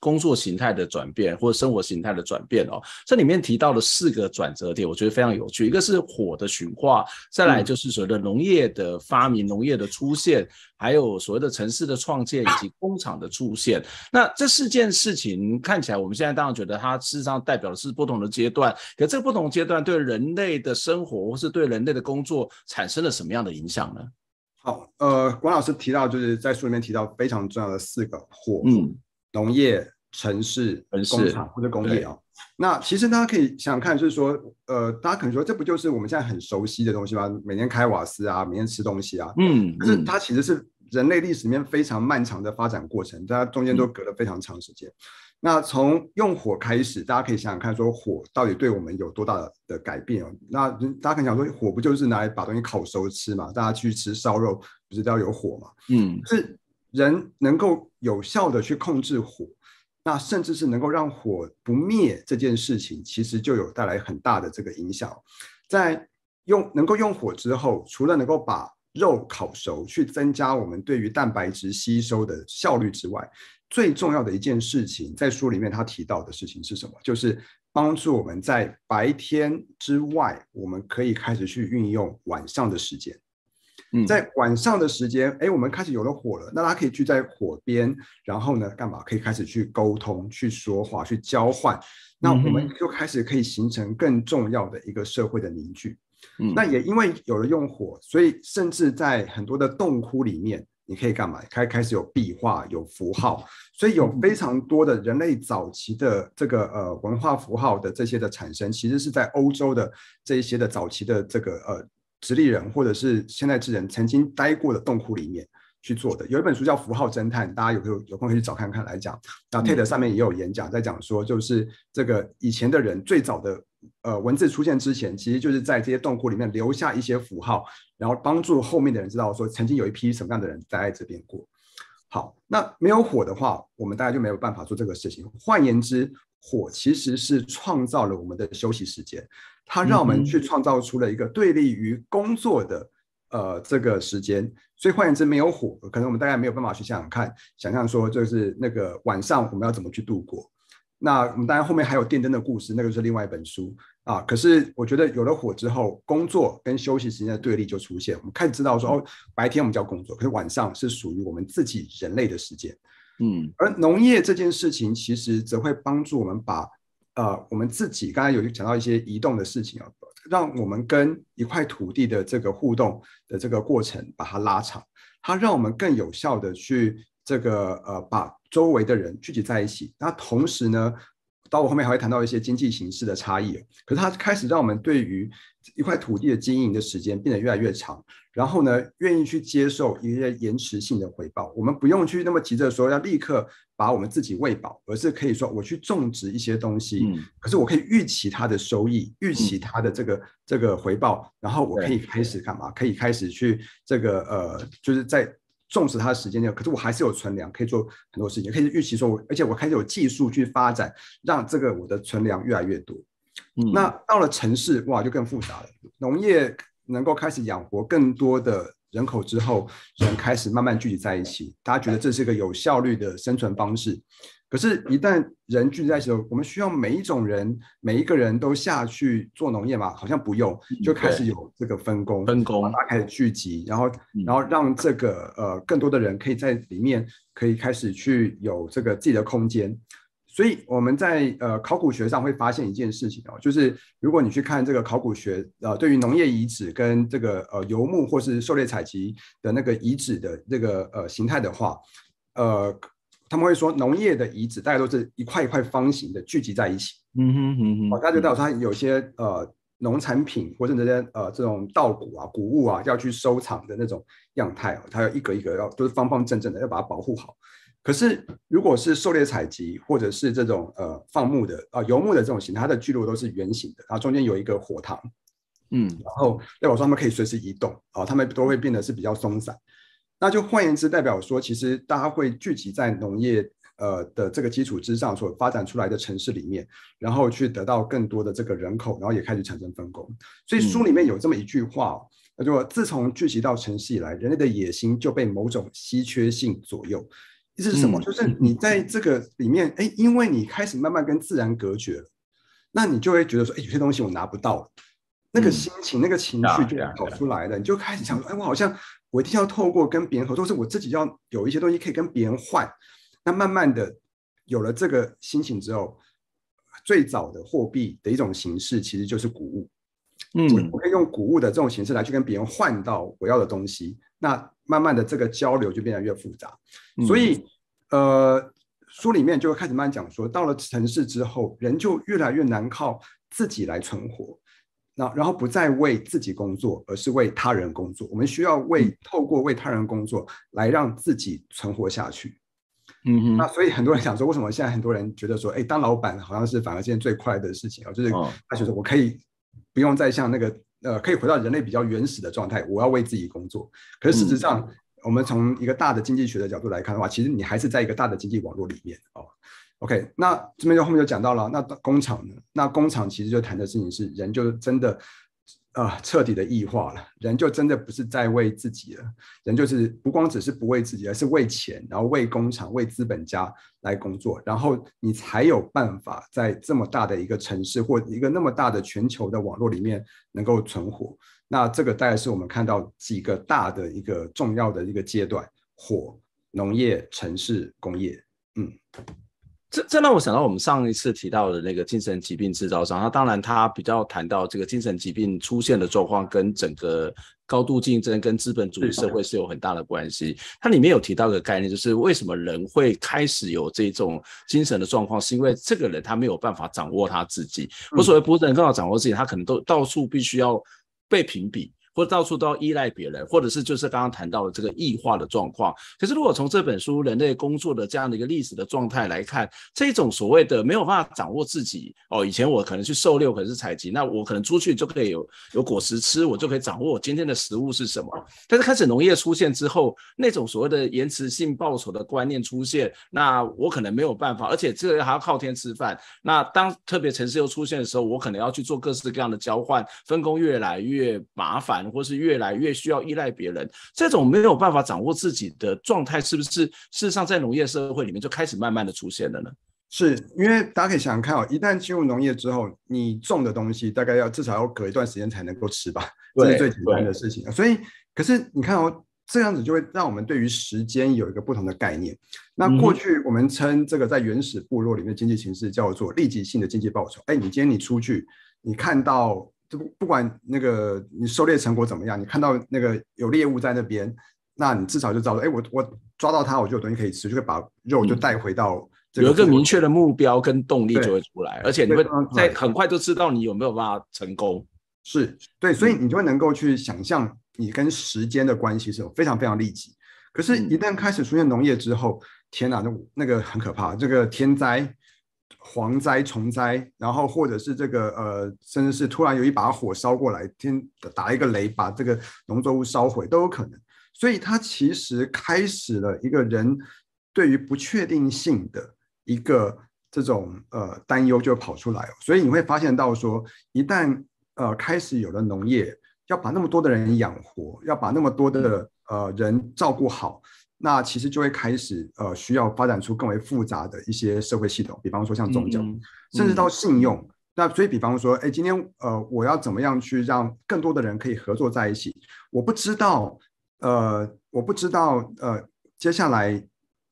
工作形态的转变或者生活形态的转变哦，这里面提到的四个转折点，我觉得非常有趣。一个是火的驯化，再来就是所谓的农业的发明、农业的出现，还有所谓的城市的创建以及工厂的出现。那这四件事情看起来，我们现在当然觉得它事实上代表的是不同的阶段。可这个不同阶段对人类的生活或是对人类的工作产生了什么样的影响呢？好，呃，关老师提到就是在书里面提到非常重要的四个火，嗯。农业、城市、工厂或者工业啊，那其实大家可以想想看，就是说，呃，大家可能说，这不就是我们现在很熟悉的东西吗？每天开瓦斯啊，每天吃东西啊，嗯，可是它其实是人类历史里面非常漫长的发展过程，大家中间都隔了非常长时间。那从用火开始，大家可以想想看，说火到底对我们有多大的改变哦？那大家可能想说，火不就是拿来把东西烤熟吃嘛？大家去吃烧肉不是都要有火嘛？嗯，是。人能够有效的去控制火，那甚至是能够让火不灭这件事情，其实就有带来很大的这个影响。在用能够用火之后，除了能够把肉烤熟，去增加我们对于蛋白质吸收的效率之外，最重要的一件事情，在书里面他提到的事情是什么？就是帮助我们在白天之外，我们可以开始去运用晚上的时间。在晚上的时间，哎，我们开始有了火了，那大家可以聚在火边，然后呢，干嘛？可以开始去沟通、去说话、去交换。那我们就开始可以形成更重要的一个社会的凝聚。那也因为有了用火，所以甚至在很多的洞窟里面，你可以干嘛？开开始有壁画、有符号，所以有非常多的人类早期的这个呃文化符号的这些的产生，其实是在欧洲的这一些的早期的这个呃。直立人或者是现代智人曾经待过的洞窟里面去做的，有一本书叫《符号侦探》，大家有有有空可以去找看看。来讲，那 TED 上面也有演讲在讲说，就是这个以前的人最早的呃文字出现之前，其实就是在这些洞窟里面留下一些符号，然后帮助后面的人知道说曾经有一批什么样的人待在这边过。好，那没有火的话，我们大家就没有办法做这个事情。换言之，火其实是创造了我们的休息时间，它让我们去创造出了一个对立于工作的呃这个时间。所以换言之，没有火，可能我们大家没有办法去想想看，想象说就是那个晚上我们要怎么去度过。那我们当然后面还有电灯的故事，那个是另外一本书啊。可是我觉得有了火之后，工作跟休息时间的对立就出现。我们开始知道说，哦，白天我们叫工作，可是晚上是属于我们自己人类的时间。嗯，而农业这件事情其实则会帮助我们把呃我们自己刚才有讲到一些移动的事情啊，让我们跟一块土地的这个互动的这个过程把它拉长，它让我们更有效的去这个呃把。周围的人聚集在一起，那同时呢，到我后面还会谈到一些经济形势的差异。可是它开始让我们对于一块土地的经营的时间变得越来越长，然后呢，愿意去接受一些延迟性的回报。我们不用去那么急着说要立刻把我们自己喂饱，而是可以说我去种植一些东西，可是我可以预期它的收益，预期它的这个这个回报，然后我可以开始干嘛？可以开始去这个呃，就是在。重视它的时间点，可是我还是有存粮，可以做很多事情，可以预期说，我，而且我开始有技术去发展，让这个我的存粮越来越多。嗯，那到了城市，哇，就更复杂了。农业能够开始养活更多的。人口之后，人开始慢慢聚集在一起，大家觉得这是一个有效率的生存方式。可是，一旦人聚集在一起，我们需要每一种人、每一个人都下去做农业嘛？好像不用，就开始有这个分工，分工，大家开始聚集，然后，然后让这个呃更多的人可以在里面，可以开始去有这个自己的空间。所以我们在呃考古学上会发现一件事情哦，就是如果你去看这个考古学，呃，对于农业遗址跟这个呃游牧或是狩猎采集的那个遗址的这个呃形态的话，呃，他们会说农业的遗址大都是一块一块方形的聚集在一起。嗯哼哼哼。大家知道它有些呃农产品或者这些呃这种稻谷啊谷物啊要去收藏的那种样态哦，它要一格一格要都是方方正正的，要把它保护好。可是，如果是狩猎采集，或者是这种呃放牧的啊游牧的这种型，它的聚落都是圆形的，然后中间有一个火塘，嗯，然后代表说他们可以随时移动啊，他们都会变得是比较松散。那就换言之，代表说其实大家会聚集在农业呃的这个基础之上所发展出来的城市里面，然后去得到更多的这个人口，然后也开始产生分工。所以书里面有这么一句话，那就自从聚集到城市以来，人类的野心就被某种稀缺性左右。意思是什么？就是你在这个里面，哎，因为你开始慢慢跟自然隔绝了，那你就会觉得说，哎，有些东西我拿不到，那个心情、那个情绪就跑出来了，你就开始想说，哎，我好像我一定要透过跟别人合作，是我自己要有一些东西可以跟别人换。那慢慢的有了这个心情之后，最早的货币的一种形式其实就是谷物，嗯，我可以用谷物的这种形式来去跟别人换到我要的东西。那慢慢的，这个交流就变得越复杂，所以，呃，书里面就会开始慢慢讲说，到了城市之后，人就越来越难靠自己来存活，那然后不再为自己工作，而是为他人工作。我们需要为透过为他人工作来让自己存活下去。嗯嗯。那所以很多人想说，为什么现在很多人觉得说，哎，当老板好像是反而件最快的事情啊，就是他觉得我可以不用再像那个。呃，可以回到人类比较原始的状态，我要为自己工作。可是事实上，我们从一个大的经济学的角度来看的话，其实你还是在一个大的经济网络里面哦。OK，那这边就后面就讲到了，那工厂呢？那工厂其实就谈的事情是，人就真的。啊，彻底的异化了，人就真的不是在为自己了，人就是不光只是不为自己，而是为钱，然后为工厂、为资本家来工作，然后你才有办法在这么大的一个城市或一个那么大的全球的网络里面能够存活。那这个大概是我们看到几个大的一个重要的一个阶段：火农业、城市、工业。嗯。这这让我想到我们上一次提到的那个精神疾病制造商。那当然，他比较谈到这个精神疾病出现的状况，跟整个高度竞争跟资本主义社会是有很大的关系。它里面有提到一个概念，就是为什么人会开始有这种精神的状况，是因为这个人他没有办法掌握他自己。我所谓，不是人更好掌握自己，他可能都到处必须要被评比。或到处都要依赖别人，或者是就是刚刚谈到的这个异化的状况。可是如果从这本书人类工作的这样的一个历史的状态来看，这种所谓的没有办法掌握自己哦，以前我可能去狩猎，可能是采集，那我可能出去就可以有有果实吃，我就可以掌握我今天的食物是什么。但是开始农业出现之后，那种所谓的延迟性报酬的观念出现，那我可能没有办法，而且这个还要靠天吃饭。那当特别城市又出现的时候，我可能要去做各式各样的交换，分工越来越麻烦。或是越来越需要依赖别人，这种没有办法掌握自己的状态，是不是事实上在农业社会里面就开始慢慢的出现了呢？是因为大家可以想想看哦，一旦进入农业之后，你种的东西大概要至少要隔一段时间才能够吃吧，这是最简单的事情。所以，可是你看哦，这样子就会让我们对于时间有一个不同的概念。那过去我们称这个在原始部落里面经济形式叫做立即性的经济报酬。哎，你今天你出去，你看到。不不管那个你狩猎成果怎么样，你看到那个有猎物在那边，那你至少就知道哎，我我抓到它，我就有东西可以吃，就会把肉就带回到，有一个明确的目标跟动力就会出来，而且你会在很快就知道你有没有办法成功。是对，所以你就会能够去想象你跟时间的关系是有非常非常利己。可是，一旦开始出现农业之后，天哪，那那个很可怕，这个天灾。蝗灾、虫灾，然后或者是这个呃，甚至是突然有一把火烧过来，天打一个雷把这个农作物烧毁都有可能。所以，他其实开始了一个人对于不确定性的一个这种呃担忧就跑出来。所以你会发现到说，一旦呃开始有了农业，要把那么多的人养活，要把那么多的呃人照顾好。那其实就会开始，呃，需要发展出更为复杂的一些社会系统，比方说像宗教，甚至到信用。那所以，比方说，哎，今天，呃，我要怎么样去让更多的人可以合作在一起？我不知道，呃，我不知道，呃，接下来，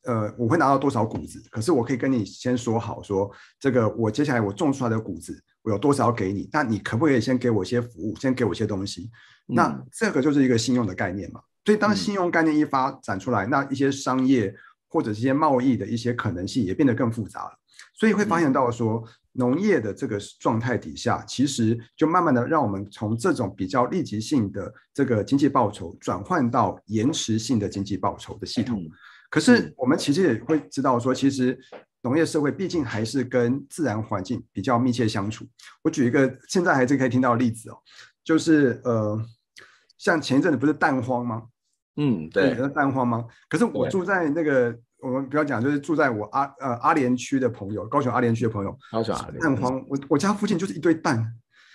呃，我会拿到多少谷子？可是我可以跟你先说好，说这个我接下来我种出来的谷子，我有多少给你？那你可不可以先给我一些服务，先给我一些东西？那这个就是一个信用的概念嘛。所以，当信用概念一发展出来，那一些商业或者一些贸易的一些可能性也变得更复杂了。所以会发现到说，农业的这个状态底下，其实就慢慢的让我们从这种比较立即性的这个经济报酬，转换到延迟性的经济报酬的系统。可是，我们其实也会知道说，其实农业社会毕竟还是跟自然环境比较密切相处。我举一个现在还是可以听到的例子哦，就是呃，像前一阵子不是蛋荒吗？嗯，对，蛋荒吗？可是我住在那个，我们不要讲，就是住在我阿呃阿联区的朋友，高雄阿联区的朋友，高雄阿联蛋荒，我我家附近就是一堆蛋，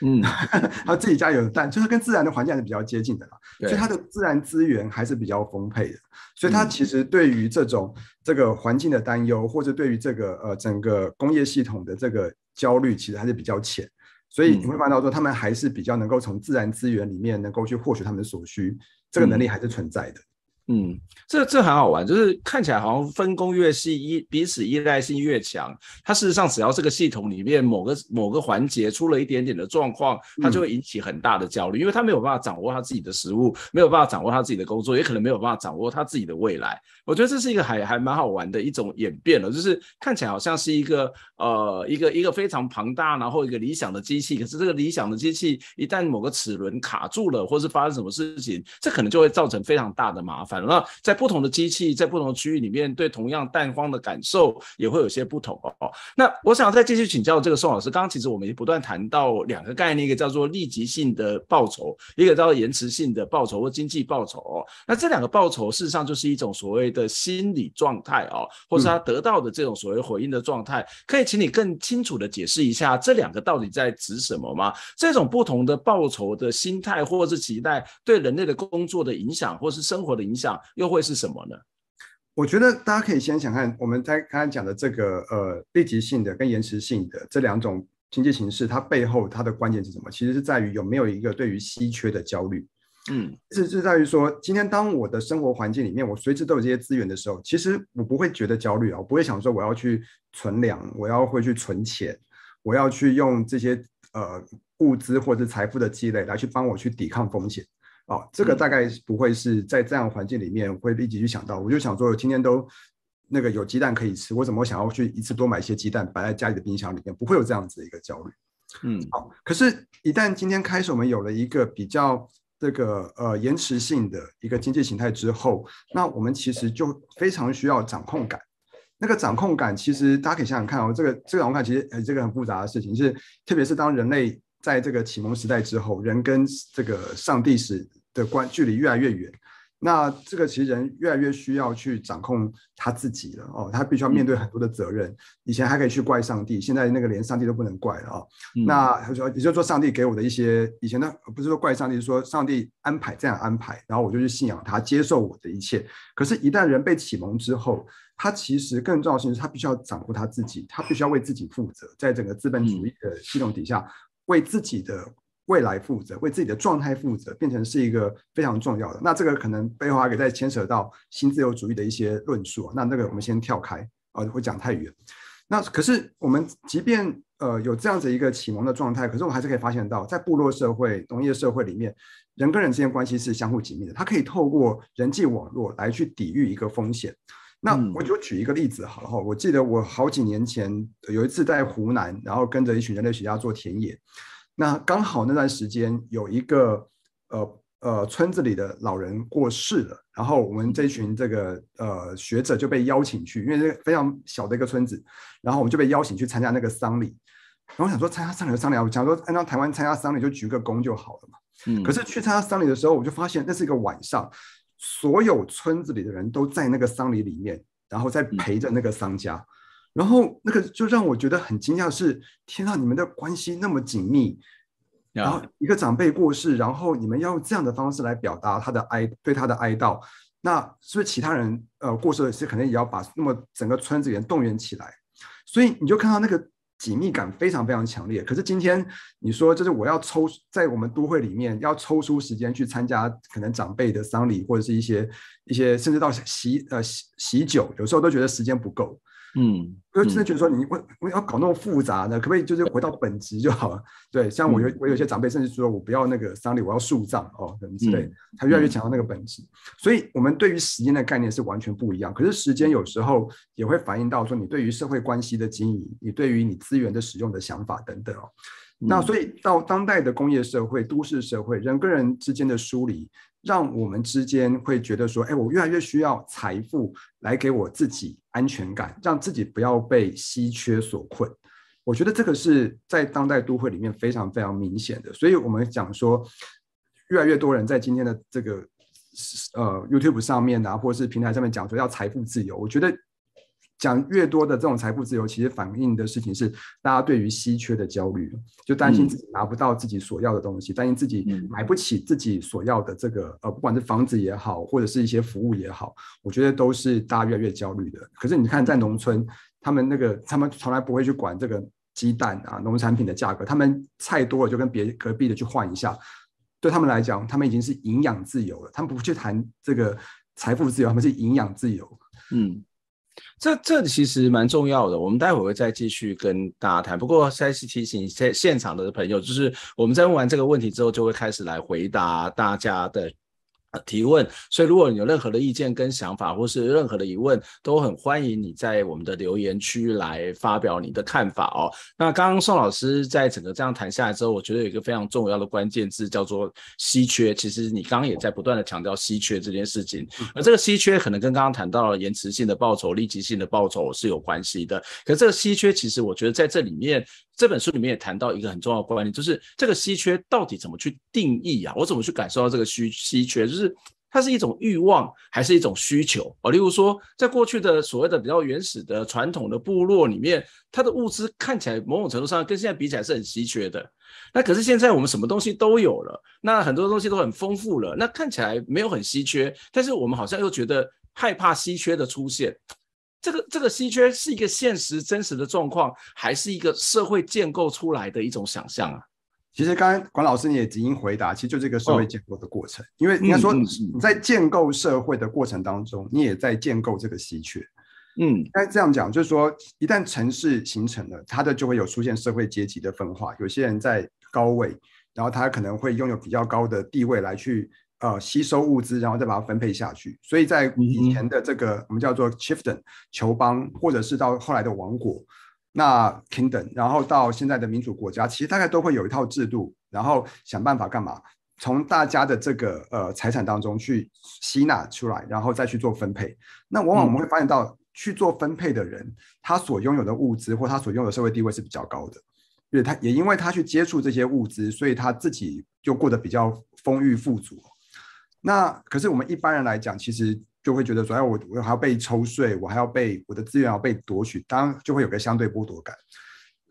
嗯，他自己家有蛋，就是跟自然的环境还是比较接近的啦，所以它的自然资源还是比较丰沛的，所以它其实对于这种这个环境的担忧，或者对于这个呃整个工业系统的这个焦虑，其实还是比较浅，所以你会看到说，他们还是比较能够从自然资源里面能够去获取他们的所需。这个能力还是存在的。嗯，这这很好玩，就是看起来好像分工越细，依彼此依赖性越强。它事实上只要这个系统里面某个某个环节出了一点点的状况，它就会引起很大的焦虑，因为它没有办法掌握他自己的食物，没有办法掌握他自己的工作，也可能没有办法掌握他自己的未来。我觉得这是一个还还蛮好玩的一种演变了，就是看起来好像是一个呃一个一个非常庞大然后一个理想的机器，可是这个理想的机器一旦某个齿轮卡住了，或是发生什么事情，这可能就会造成非常大的麻烦。那在不同的机器，在不同的区域里面，对同样蛋光的感受也会有些不同哦。那我想再继续请教这个宋老师，刚刚其实我们不断谈到两个概念，一个叫做立即性的报酬，一个叫做延迟性的报酬或经济报酬。那这两个报酬事实上就是一种所谓的心理状态哦，或是他得到的这种所谓回应的状态。可以请你更清楚的解释一下这两个到底在指什么吗？这种不同的报酬的心态或是期待，对人类的工作的影响，或是生活的影响。又会是什么呢？我觉得大家可以先想看我们在刚才讲的这个呃立即性的跟延迟性的这两种经济形势，它背后它的关键是什么？其实是在于有没有一个对于稀缺的焦虑。嗯，是是在于说，今天当我的生活环境里面我随时都有这些资源的时候，其实我不会觉得焦虑啊，我不会想说我要去存粮，我要会去存钱，我要去用这些呃物资或者是财富的积累来去帮我去抵抗风险。哦，这个大概不会是在这样环境里面会立即去想到。我就想说，今天都那个有鸡蛋可以吃，我怎么想要去一次多买一些鸡蛋，摆在家里的冰箱里面，不会有这样子的一个焦虑？嗯，好。可是，一旦今天开始，我们有了一个比较这个呃延迟性的一个经济形态之后，那我们其实就非常需要掌控感。那个掌控感，其实大家可以想想看哦，这个这个掌控感其实呃这个很复杂的事情，就是特别是当人类在这个启蒙时代之后，人跟这个上帝是。的关距离越来越远，那这个其实人越来越需要去掌控他自己了哦，他必须要面对很多的责任。以前还可以去怪上帝，现在那个连上帝都不能怪了哦。那他说也就是说，上帝给我的一些以前的不是说怪上帝，是说上帝安排这样安排，然后我就去信仰他，接受我的一切。可是，一旦人被启蒙之后，他其实更重要性是他必须要掌控他自己，他必须要为自己负责，在整个资本主义的系统底下为自己的。未来负责为自己的状态负责，变成是一个非常重要的。那这个可能背后还给在牵扯到新自由主义的一些论述啊。那这个我们先跳开啊，会讲太远。那可是我们即便呃有这样子一个启蒙的状态，可是我还是可以发现到，在部落社会、农业社会里面，人跟人之间关系是相互紧密的。它可以透过人际网络来去抵御一个风险。那我就举一个例子好了。我记得我好几年前有一次在湖南，然后跟着一群人类学家做田野。那刚好那段时间有一个呃呃村子里的老人过世了，然后我们这群这个呃学者就被邀请去，因为是非常小的一个村子，然后我们就被邀请去参加那个丧礼。然后想说参加丧礼，丧礼，我想说按照台湾参加丧礼就鞠个躬就好了嘛。嗯。可是去参加丧礼的时候，我就发现那是一个晚上，所有村子里的人都在那个丧礼里面，然后在陪着那个丧家。然后那个就让我觉得很惊讶，是天啊，你们的关系那么紧密，然后一个长辈过世，然后你们要用这样的方式来表达他的哀对他的哀悼，那是不是其他人呃过世其实肯定也要把那么整个村子人动员起来？所以你就看到那个紧密感非常非常强烈。可是今天你说，就是我要抽在我们都会里面要抽出时间去参加可能长辈的丧礼或者是一些一些甚至到喜呃喜喜酒，有时候都觉得时间不够。嗯，我就真的觉得说，你我我要搞那么复杂的，可不可以就是回到本质就好了？对，像我有我有些长辈，甚至说我不要那个丧礼，我要树葬哦，等等之类，他越来越强调那个本质。所以，我们对于时间的概念是完全不一样。可是，时间有时候也会反映到说，你对于社会关系的经营，你对于你资源的使用的想法等等哦。那所以到当代的工业社会、都市社会，人跟人之间的疏离，让我们之间会觉得说，哎，我越来越需要财富来给我自己。安全感，让自己不要被稀缺所困。我觉得这个是在当代都会里面非常非常明显的。所以，我们讲说，越来越多人在今天的这个呃 YouTube 上面啊，或者是平台上面讲说要财富自由。我觉得。讲越多的这种财富自由，其实反映的事情是大家对于稀缺的焦虑，就担心自己拿不到自己所要的东西，担心自己买不起自己所要的这个呃，不管是房子也好，或者是一些服务也好，我觉得都是大家越来越焦虑的。可是你看，在农村，他们那个他们从来不会去管这个鸡蛋啊、农产品的价格，他们菜多了就跟别隔壁的去换一下。对他们来讲，他们已经是营养自由了，他们不去谈这个财富自由，他们是营养自由。嗯。这这其实蛮重要的，我们待会会再继续跟大家谈。不过再次提醒现现场的朋友，就是我们在问完这个问题之后，就会开始来回答大家的。提问，所以如果你有任何的意见跟想法，或是任何的疑问，都很欢迎你在我们的留言区来发表你的看法哦。那刚刚宋老师在整个这样谈下来之后，我觉得有一个非常重要的关键字叫做稀缺。其实你刚刚也在不断的强调稀缺这件事情，而这个稀缺可能跟刚刚谈到延迟性的报酬、立即性的报酬是有关系的。可这个稀缺，其实我觉得在这里面这本书里面也谈到一个很重要的观念，就是这个稀缺到底怎么去定义啊？我怎么去感受到这个稀稀缺？就是它是一种欲望，还是一种需求啊？例如说，在过去的所谓的比较原始的传统的部落里面，它的物资看起来某种程度上跟现在比起来是很稀缺的。那可是现在我们什么东西都有了，那很多东西都很丰富了，那看起来没有很稀缺，但是我们好像又觉得害怕稀缺的出现。这个这个稀缺是一个现实真实的状况，还是一个社会建构出来的一种想象啊？其实，刚刚管老师你也已经回答，其实就这个社会建构的过程，因为应该说你在建构社会的过程当中，你也在建构这个稀缺。嗯，那这样讲就是说，一旦城市形成了，它的就会有出现社会阶级的分化，有些人在高位，然后他可能会拥有比较高的地位来去呃吸收物资，然后再把它分配下去。所以在以前的这个我们叫做 chieftain 球邦，或者是到后来的王国。那 kingdom，然后到现在的民主国家，其实大概都会有一套制度，然后想办法干嘛？从大家的这个呃财产当中去吸纳出来，然后再去做分配。那往往我们会发现到去做分配的人，他所拥有的物资或他所拥有的社会地位是比较高的，因为他也因为他去接触这些物资，所以他自己就过得比较丰裕富足。那可是我们一般人来讲，其实。就会觉得说，哎，我我还要被抽税，我还要被我的资源要被夺取，当然就会有个相对剥夺感。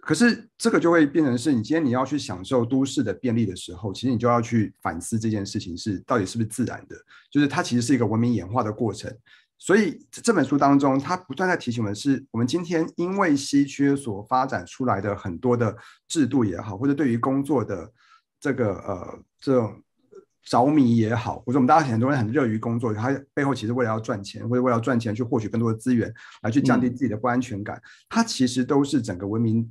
可是这个就会变成是你今天你要去享受都市的便利的时候，其实你就要去反思这件事情是到底是不是自然的，就是它其实是一个文明演化的过程。所以这本书当中，它不断在提醒我们，是我们今天因为稀缺所发展出来的很多的制度也好，或者对于工作的这个呃这种。着迷也好，或者我们大家很多人很热于工作，他背后其实为了要赚钱，或者为了赚钱去获取更多的资源，来去降低自己的不安全感，它其实都是整个文明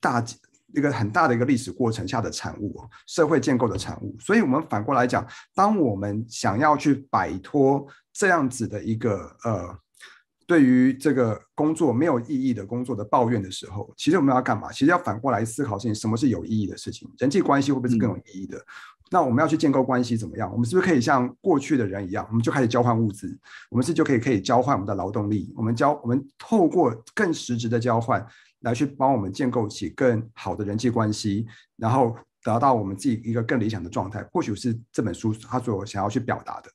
大一个很大的一个历史过程下的产物，社会建构的产物。所以我们反过来讲，当我们想要去摆脱这样子的一个呃，对于这个工作没有意义的工作的抱怨的时候，其实我们要干嘛？其实要反过来思考事情，什么是有意义的事情？人际关系会不会是更有意义的？那我们要去建构关系怎么样？我们是不是可以像过去的人一样，我们就开始交换物资？我们是就可以可以交换我们的劳动力？我们交我们透过更实质的交换来去帮我们建构起更好的人际关系，然后达到我们自己一个更理想的状态？或许是这本书他所想要去表达的。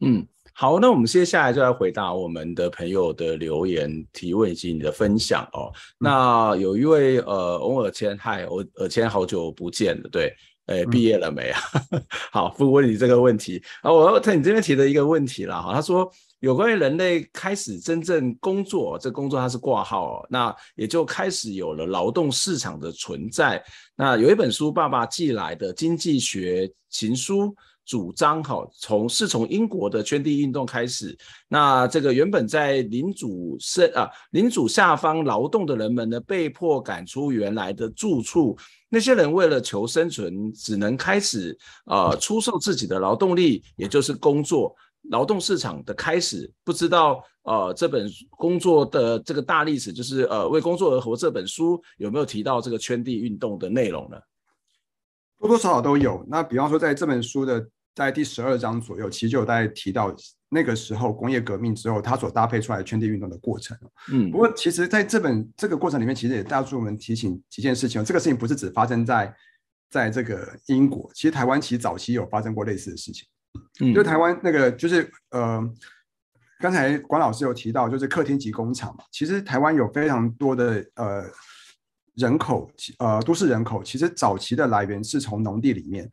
嗯，好，那我们接下来就要回答我们的朋友的留言提问以及你的分享哦。那有一位呃，翁尔谦，嗨，偶尔谦，好久不见了，对。哎，毕业了没啊？好，不问你这个问题啊。我要在你这边提的一个问题了哈。他说，有关于人类开始真正工作，这工作它是挂号，那也就开始有了劳动市场的存在。那有一本书，爸爸寄来的《经济学情书》。主张好，从是从英国的圈地运动开始。那这个原本在领主身啊，领主下方劳动的人们呢，被迫赶出原来的住处。那些人为了求生存，只能开始呃出售自己的劳动力，也就是工作劳动市场的开始。不知道呃，这本工作的这个大历史就是呃，为工作而活这本书有没有提到这个圈地运动的内容呢？多多少少都有。那比方说，在这本书的。在第十二章左右，其实就有在提到那个时候工业革命之后，它所搭配出来圈地运动的过程。嗯，不过其实在这本这个过程里面，其实也大我们提醒几件事情。这个事情不是只发生在在这个英国，其实台湾其实早期有发生过类似的事情。嗯，就台湾那个就是呃，刚才管老师有提到就是客厅级工厂嘛，其实台湾有非常多的呃人口，呃，都市人口其实早期的来源是从农地里面。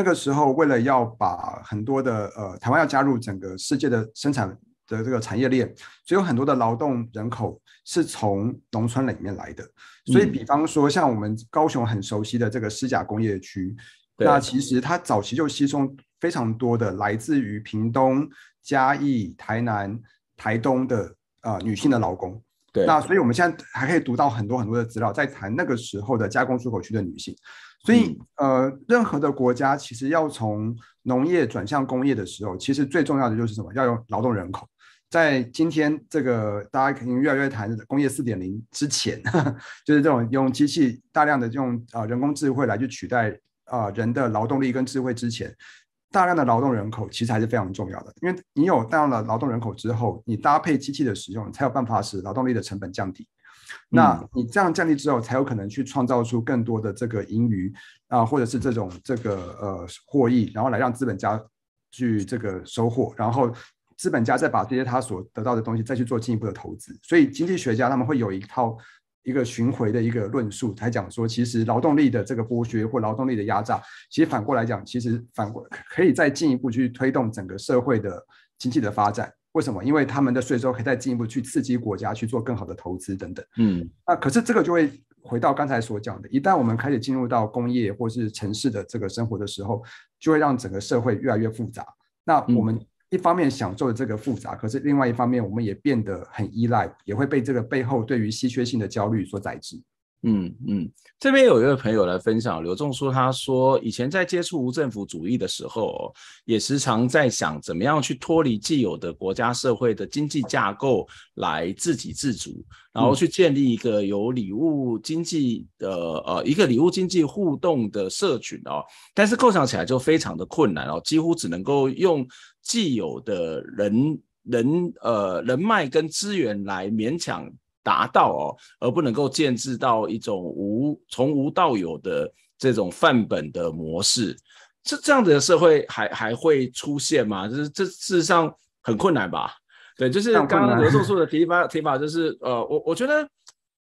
那个时候，为了要把很多的呃台湾要加入整个世界的生产的这个产业链，所以有很多的劳动人口是从农村里面来的。所以，比方说像我们高雄很熟悉的这个施甲工业区，那其实它早期就吸收非常多的来自于屏东、嘉义、台南、台东的呃女性的劳工。对。那所以，我们现在还可以读到很多很多的资料，在谈那个时候的加工出口区的女性。所以，呃，任何的国家其实要从农业转向工业的时候，其实最重要的就是什么？要用劳动人口。在今天这个大家肯定越来越谈工业四点零之前，就是这种用机器大量的用啊人工智慧来去取代啊人的劳动力跟智慧之前，大量的劳动人口其实还是非常重要的。因为你有大量的劳动人口之后，你搭配机器的使用，才有办法使劳动力的成本降低。那你这样降低之后，才有可能去创造出更多的这个盈余啊，或者是这种这个呃获益，然后来让资本家去这个收获，然后资本家再把这些他所得到的东西再去做进一步的投资。所以经济学家他们会有一套一个巡回的一个论述，才讲说，其实劳动力的这个剥削或劳动力的压榨，其实反过来讲，其实反过可以再进一步去推动整个社会的经济的发展。为什么？因为他们的税收可以再进一步去刺激国家去做更好的投资等等。嗯，那可是这个就会回到刚才所讲的，一旦我们开始进入到工业或是城市的这个生活的时候，就会让整个社会越来越复杂。那我们一方面享受这个复杂，可是另外一方面我们也变得很依赖，也会被这个背后对于稀缺性的焦虑所载置。嗯嗯，这边有一位朋友来分享，刘仲说，他说以前在接触无政府主义的时候，也时常在想，怎么样去脱离既有的国家社会的经济架构来自给自足，然后去建立一个有礼物经济的呃一个礼物经济互动的社群哦，但是构想起来就非常的困难哦，几乎只能够用既有的人人呃人脉跟资源来勉强。达到哦，而不能够建制到一种无从无到有的这种范本的模式，这这样的社会还还会出现吗？就是这事实上很困难吧？对，就是刚刚刘教授的提法提法，就是呃，我我觉得。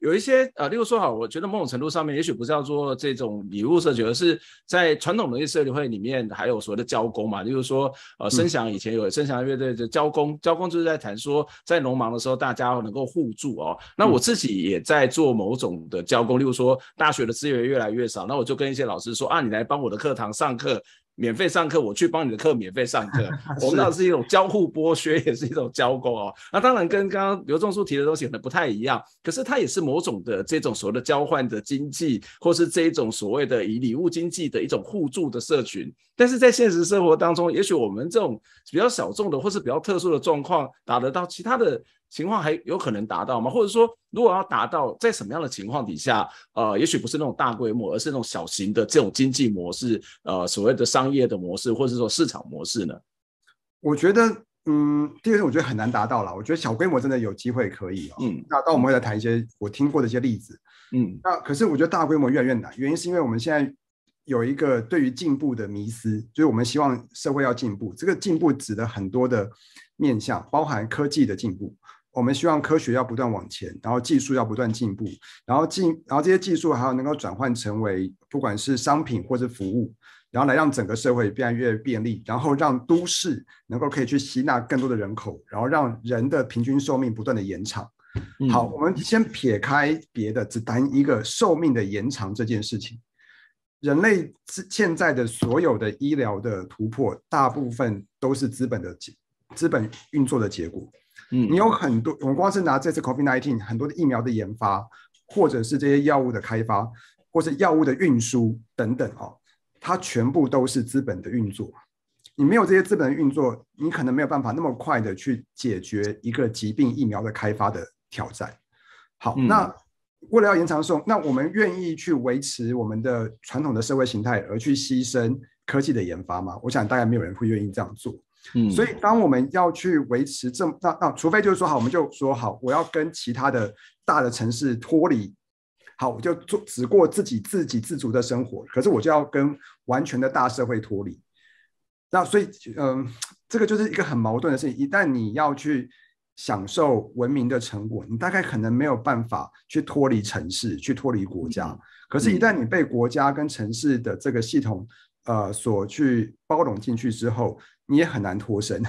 有一些呃，例如说哈，我觉得某种程度上面，也许不叫做这种礼物设计，而是在传统的社会里面，还有所谓的交工嘛。例如说，呃，森祥以前有森祥乐队的交工，交工就是在谈说，在农忙的时候大家能够互助哦。那我自己也在做某种的交工，例如说大学的资源越来越少，那我就跟一些老师说啊，你来帮我的课堂上课。免费上课，我去帮你的课免费上课，我们那是一种交互剥削，也是一种交工哦。那当然跟刚刚刘仲书提的东西可能不太一样，可是它也是某种的这种所谓的交换的经济，或是这一种所谓的以礼物经济的一种互助的社群。但是在现实生活当中，也许我们这种比较小众的或是比较特殊的状况，打得到其他的。情况还有可能达到吗？或者说，如果要达到，在什么样的情况底下，呃，也许不是那种大规模，而是那种小型的这种经济模式，呃，所谓的商业的模式，或者说市场模式呢？我觉得，嗯，第二个，我觉得很难达到了。我觉得小规模真的有机会可以，嗯。那当我们会来谈一些我听过的一些例子，嗯。那可是我觉得大规模越来越难，原因是因为我们现在有一个对于进步的迷思，就是我们希望社会要进步，这个进步指的很多的面向，包含科技的进步。我们希望科学要不断往前，然后技术要不断进步，然后进，然后这些技术还有能够转换成为不管是商品或者服务，然后来让整个社会变得越便利，然后让都市能够可以去吸纳更多的人口，然后让人的平均寿命不断的延长。好，我们先撇开别的，只谈一个寿命的延长这件事情。人类现在的所有的医疗的突破，大部分都是资本的资本运作的结果。嗯，你有很多，我们光是拿这次 COVID-19，很多的疫苗的研发，或者是这些药物的开发，或是药物的运输等等哦，它全部都是资本的运作。你没有这些资本的运作，你可能没有办法那么快的去解决一个疾病疫苗的开发的挑战。好，那为了要延长寿命，那我们愿意去维持我们的传统的社会形态，而去牺牲科技的研发吗？我想大概没有人会愿意这样做。嗯，所以当我们要去维持这么那那，除非就是说好，我们就说好，我要跟其他的大的城市脱离，好，我就做只过自己自给自足的生活。可是我就要跟完全的大社会脱离。那所以，嗯，这个就是一个很矛盾的事情。一旦你要去享受文明的成果，你大概可能没有办法去脱离城市，去脱离国家。可是，一旦你被国家跟城市的这个系统呃所去包容进去之后，你也很难脱身，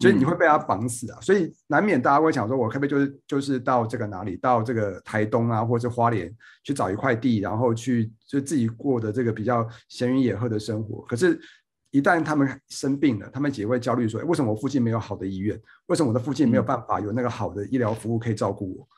所 以你会被他绑死啊！所以难免大家会想说，我可不可以就是就是到这个哪里，到这个台东啊，或者花莲去找一块地，然后去就自己过的这个比较闲云野鹤的生活？可是，一旦他们生病了，他们也会焦虑说，为什么我附近没有好的医院？为什么我的附近没有办法有那个好的医疗服务可以照顾我？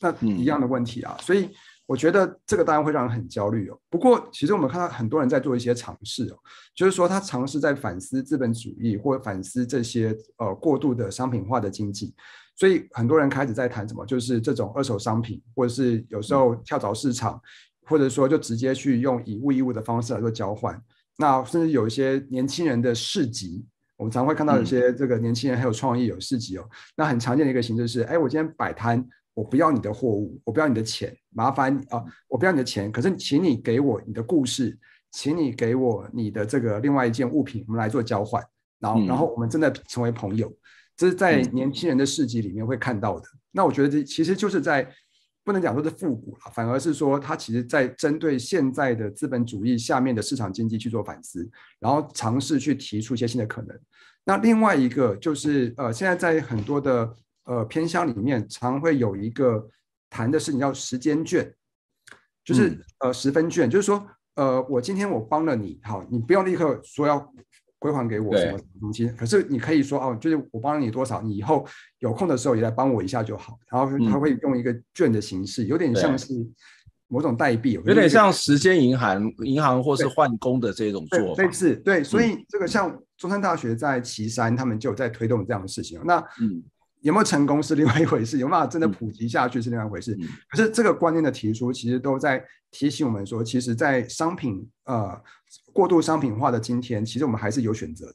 那一样的问题啊！所以。我觉得这个当然会让人很焦虑哦。不过，其实我们看到很多人在做一些尝试哦，就是说他尝试在反思资本主义，或者反思这些呃过度的商品化的经济。所以，很多人开始在谈什么，就是这种二手商品，或者是有时候跳蚤市场，或者说就直接去用以物易物的方式来做交换。那甚至有一些年轻人的市集，我们常会看到有些这个年轻人很有创意，有市集哦。那很常见的一个形式是，哎，我今天摆摊。我不要你的货物，我不要你的钱，麻烦啊！我不要你的钱，可是请你给我你的故事，请你给我你的这个另外一件物品，我们来做交换。然后，然后我们真的成为朋友，这是在年轻人的世界里面会看到的。那我觉得这其实就是在不能讲说是复古了，反而是说它其实，在针对现在的资本主义下面的市场经济去做反思，然后尝试去提出一些新的可能。那另外一个就是呃，现在在很多的。呃，偏乡里面常会有一个谈的是，叫时间券，就是呃，十分券，就是说，呃，我今天我帮了你，好，你不用立刻说要归还给我什么什么东西，可是你可以说哦，就是我帮了你多少，你以后有空的时候也来帮我一下就好。然后他会用一个券的形式，有点像是某种代币，有点像时间银行、银行或是换工的这种做类似对。所以这个像中山大学在岐山，他们就有在推动这样的事情。那嗯。有没有成功是另外一回事，有没有真的普及下去是另外一回事。可是这个观念的提出，其实都在提醒我们说，其实，在商品呃过度商品化的今天，其实我们还是有选择的。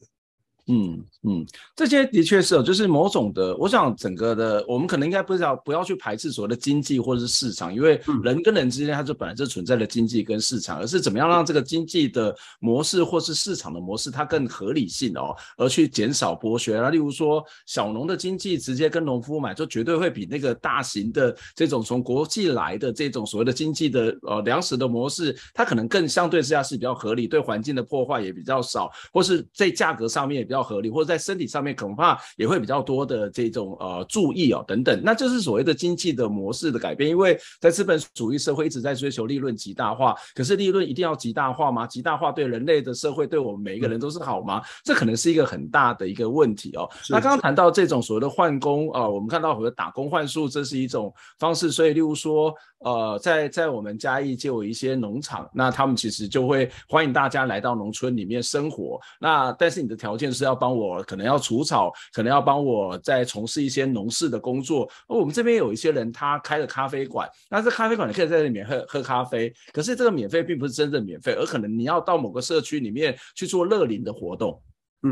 嗯嗯，这些的确是有，就是某种的。我想整个的，我们可能应该不知道，不要去排斥所谓的经济或者是市场，因为人跟人之间它就本来就存在的经济跟市场，而是怎么样让这个经济的模式或是市场的模式它更合理性哦，而去减少剥削那例如说，小农的经济直接跟农夫买，就绝对会比那个大型的这种从国际来的这种所谓的经济的呃粮食的模式，它可能更相对之下是比较合理，对环境的破坏也比较少，或是在价格上面也比较。要合理，或者在身体上面恐怕也会比较多的这种呃注意哦等等，那就是所谓的经济的模式的改变。因为在资本主义社会一直在追求利润极大化，可是利润一定要极大化吗？极大化对人类的社会，对我们每一个人都是好吗？这可能是一个很大的一个问题哦。那刚刚谈到这种所谓的换工啊，我们看到很多打工换术，这是一种方式，所以例如说。呃，在在我们嘉义就有一些农场，那他们其实就会欢迎大家来到农村里面生活。那但是你的条件是要帮我，可能要除草，可能要帮我在从事一些农事的工作。而我们这边有一些人，他开了咖啡馆，那这咖啡馆你可以在里面喝喝咖啡。可是这个免费并不是真正免费，而可能你要到某个社区里面去做乐龄的活动。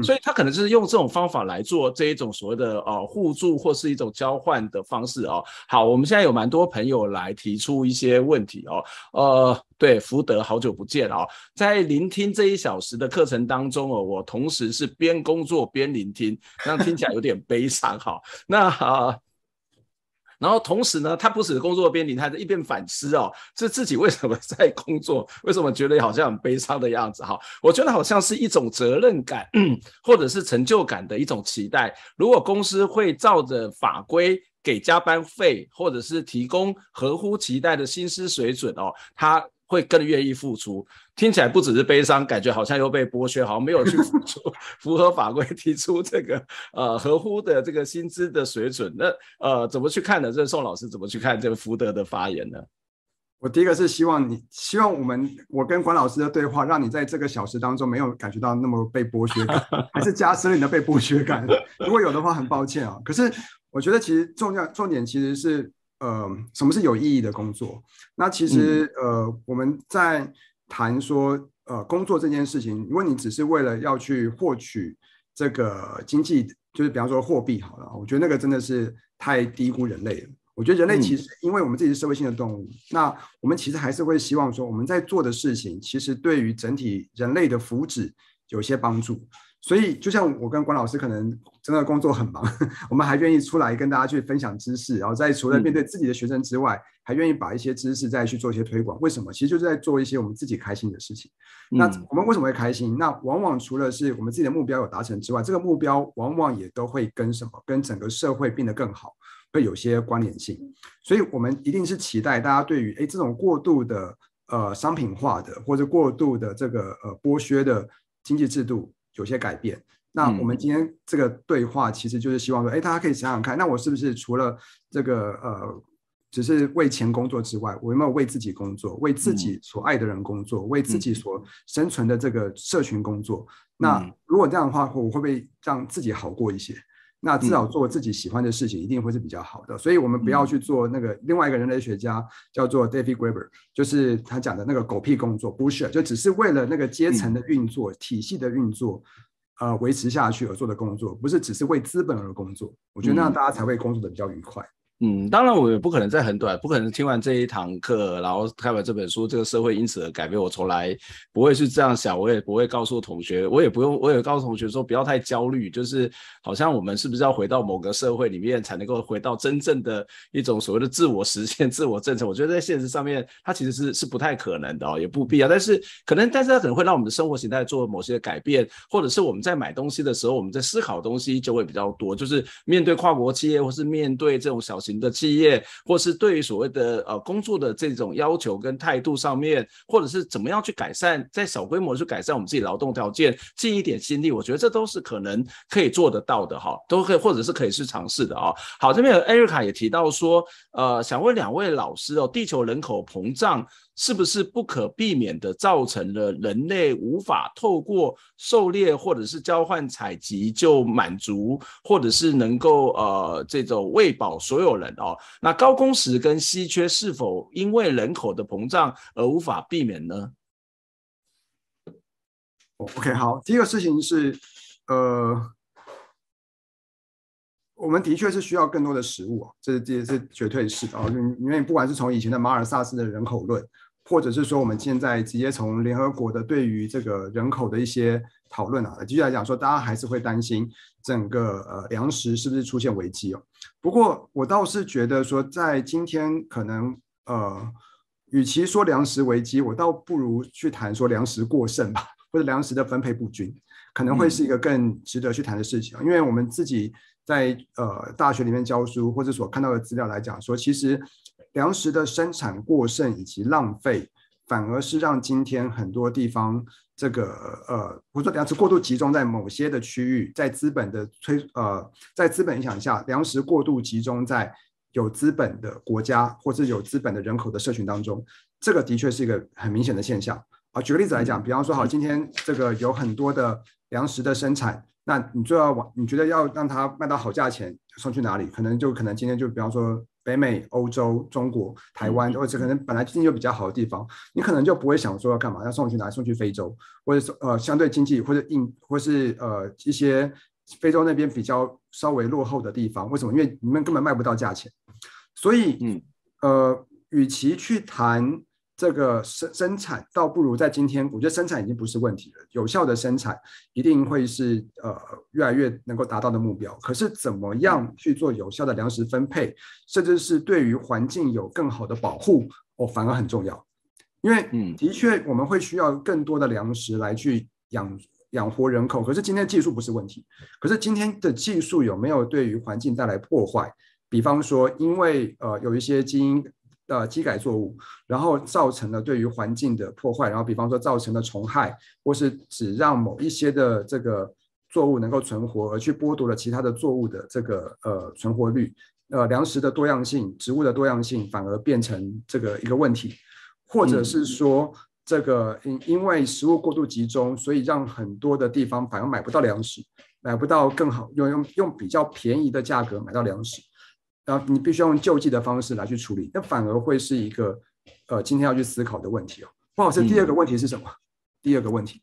所以他可能就是用这种方法来做这一种所谓的呃互助或是一种交换的方式哦。好，我们现在有蛮多朋友来提出一些问题哦。呃，对，福德，好久不见哦。在聆听这一小时的课程当中哦，我同时是边工作边聆听，这听起来有点悲伤哈。那好。然后同时呢，他不止工作边，你他在一边反思哦，是自己为什么在工作？为什么觉得好像很悲伤的样子？哈，我觉得好像是一种责任感，或者是成就感的一种期待。如果公司会照着法规给加班费，或者是提供合乎期待的薪资水准哦，他。会更愿意付出，听起来不只是悲伤，感觉好像又被剥削，好像没有去付 出，符合法规提出这个呃合乎的这个薪资的水准。那呃，怎么去看呢？这宋老师怎么去看这个福德的发言呢？我第一个是希望你，希望我们我跟关老师的对话，让你在这个小时当中没有感觉到那么被剥削，还是加深了你的被剥削感？如果有的话，很抱歉啊。可是我觉得其实重要重点其实是。呃，什么是有意义的工作？那其实呃，我们在谈说呃，工作这件事情，如果你只是为了要去获取这个经济，就是比方说货币好了，我觉得那个真的是太低估人类了。我觉得人类其实，因为我们自己是社会性的动物，那我们其实还是会希望说，我们在做的事情，其实对于整体人类的福祉有些帮助。所以，就像我跟关老师可能真的工作很忙，我们还愿意出来跟大家去分享知识，然后在除了面对自己的学生之外，还愿意把一些知识再去做一些推广。为什么？其实就是在做一些我们自己开心的事情。那我们为什么会开心？那往往除了是我们自己的目标有达成之外，这个目标往往也都会跟什么？跟整个社会变得更好，会有些关联性。所以，我们一定是期待大家对于诶这种过度的呃商品化的或者过度的这个呃剥削的经济制度。有些改变，那我们今天这个对话其实就是希望说，哎，大家可以想想看，那我是不是除了这个呃，只是为钱工作之外，我有没有为自己工作，为自己所爱的人工作，为自己所生存的这个社群工作？那如果这样的话，我会不会让自己好过一些？那至少做自己喜欢的事情，一定会是比较好的。所以，我们不要去做那个另外一个人类学家叫做 David Graeber，就是他讲的那个狗屁工作，不是就只是为了那个阶层的运作、体系的运作，呃，维持下去而做的工作，不是只是为资本而工作。我觉得那样大家才会工作的比较愉快。嗯，当然，我也不可能在很短，不可能听完这一堂课，然后看完这本书，这个社会因此而改变。我从来不会是这样想，我也不会告诉同学，我也不用，我也告诉同学说不要太焦虑。就是好像我们是不是要回到某个社会里面，才能够回到真正的一种所谓的自我实现、自我政策？我觉得在现实上面，它其实是是不太可能的，也不必要。但是可能，但是它可能会让我们的生活形态做某些改变，或者是我们在买东西的时候，我们在思考东西就会比较多。就是面对跨国企业，或是面对这种小型。的企业，或是对于所谓的呃工作的这种要求跟态度上面，或者是怎么样去改善，在小规模去改善我们自己劳动条件尽一点心力，我觉得这都是可能可以做得到的哈，都可以或者是可以去尝试的啊。好，这边艾瑞卡也提到说，呃，想问两位老师哦，地球人口膨胀。是不是不可避免的造成了人类无法透过狩猎或者是交换采集就满足，或者是能够呃这种喂饱所有人哦？那高工时跟稀缺是否因为人口的膨胀而无法避免呢？OK，好，第一个事情是，呃，我们的确是需要更多的食物啊，这这这绝对是啊，因为不管是从以前的马尔萨斯的人口论。或者是说，我们现在直接从联合国的对于这个人口的一些讨论啊，继续来讲说，大家还是会担心整个呃粮食是不是出现危机哦。不过我倒是觉得说，在今天可能呃，与其说粮食危机，我倒不如去谈说粮食过剩吧，或者粮食的分配不均，可能会是一个更值得去谈的事情，因为我们自己。在呃大学里面教书或者所看到的资料来讲说，其实粮食的生产过剩以及浪费，反而是让今天很多地方这个呃，或者说粮食过度集中在某些的区域，在资本的推呃，在资本影响下，粮食过度集中在有资本的国家或者有资本的人口的社群当中，这个的确是一个很明显的现象。啊，举个例子来讲，比方说好，今天这个有很多的粮食的生产。那你就要往你觉得要让它卖到好价钱，送去哪里？可能就可能今天就比方说北美、欧洲、中国、台湾，或者可能本来经济就比较好的地方，你可能就不会想说要干嘛，要送去哪？送去非洲，或者呃相对经济或者硬，或是呃一些非洲那边比较稍微落后的地方，为什么？因为你们根本卖不到价钱，所以嗯呃，与其去谈。这个生生产倒不如在今天，我觉得生产已经不是问题了。有效的生产一定会是呃越来越能够达到的目标。可是怎么样去做有效的粮食分配，甚至是对于环境有更好的保护，哦反而很重要。因为嗯的确我们会需要更多的粮食来去养养活人口。可是今天技术不是问题，可是今天的技术有没有对于环境带来破坏？比方说因为呃有一些基因。呃，机改作物，然后造成了对于环境的破坏，然后比方说造成了虫害，或是只让某一些的这个作物能够存活，而去剥夺了其他的作物的这个呃存活率，呃，粮食的多样性、植物的多样性反而变成这个一个问题，或者是说这个因因为食物过度集中，所以让很多的地方反而买不到粮食，买不到更好用用用比较便宜的价格买到粮食。然后你必须用救济的方式来去处理，那反而会是一个，呃，今天要去思考的问题哦。不好意思，第二个问题是什么？第二个问题，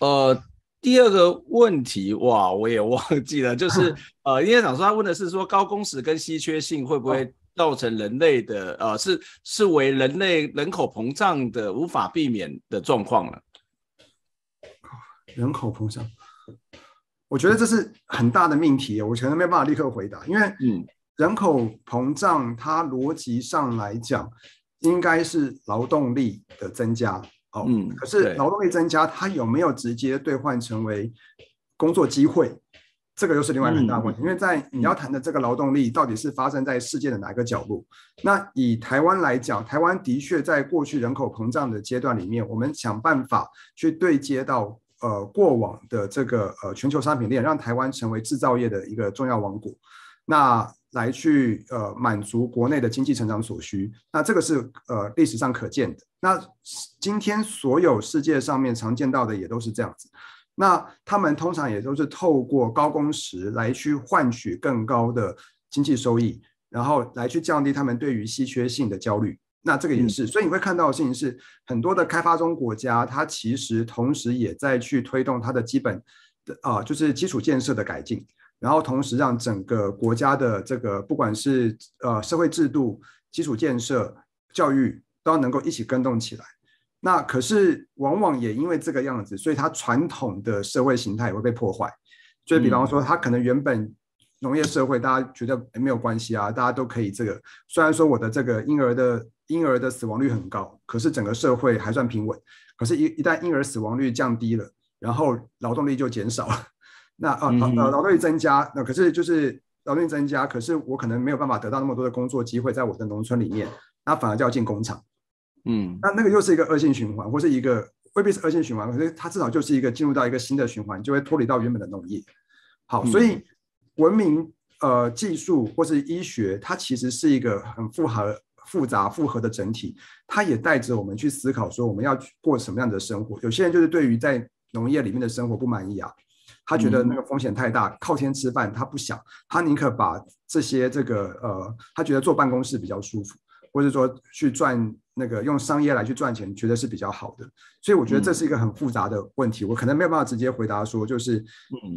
呃，第二个问题哇，我也忘记了。就是 呃，因为怎么说？他问的是说，高工时跟稀缺性会不会造成人类的，呃，是是为人类人口膨胀的无法避免的状况了？人口膨胀，我觉得这是很大的命题，我可能没办法立刻回答，因为嗯。人口膨胀，它逻辑上来讲，应该是劳动力的增加，哦，嗯，可是劳动力增加，它有没有直接兑换成为工作机会？这个又是另外一大问题。因为在你要谈的这个劳动力，到底是发生在世界的哪一个角落？那以台湾来讲，台湾的确在过去人口膨胀的阶段里面，我们想办法去对接到呃过往的这个呃全球商品链，让台湾成为制造业的一个重要王国。那来去呃满足国内的经济成长所需，那这个是呃历史上可见的。那今天所有世界上面常见到的也都是这样子。那他们通常也都是透过高工时来去换取更高的经济收益，然后来去降低他们对于稀缺性的焦虑。那这个也是，所以你会看到的事情是，很多的开发中国家，它其实同时也在去推动它的基本的啊，就是基础建设的改进。然后同时让整个国家的这个不管是呃社会制度、基础建设、教育，都能够一起跟动起来。那可是往往也因为这个样子，所以它传统的社会形态也会被破坏。所以比方说，它可能原本农业社会，大家觉得没有关系啊，大家都可以这个。虽然说我的这个婴儿的婴儿的死亡率很高，可是整个社会还算平稳。可是，一一旦婴儿死亡率降低了，然后劳动力就减少了。那啊，呃劳动力增加，那可是就是劳动力增加，可是我可能没有办法得到那么多的工作机会，在我的农村里面，那反而就要进工厂，嗯，那那个又是一个恶性循环，或是一个未必是恶性循环，可是它至少就是一个进入到一个新的循环，就会脱离到原本的农业。好，所以文明呃技术或是医学，它其实是一个很复合、复杂、复合的整体，它也带着我们去思考说我们要过什么样的生活。有些人就是对于在农业里面的生活不满意啊。他觉得那个风险太大，靠天吃饭，他不想，他宁可把这些这个呃，他觉得坐办公室比较舒服，或者说去赚那个用商业来去赚钱，觉得是比较好的。所以我觉得这是一个很复杂的问题，我可能没有办法直接回答说就是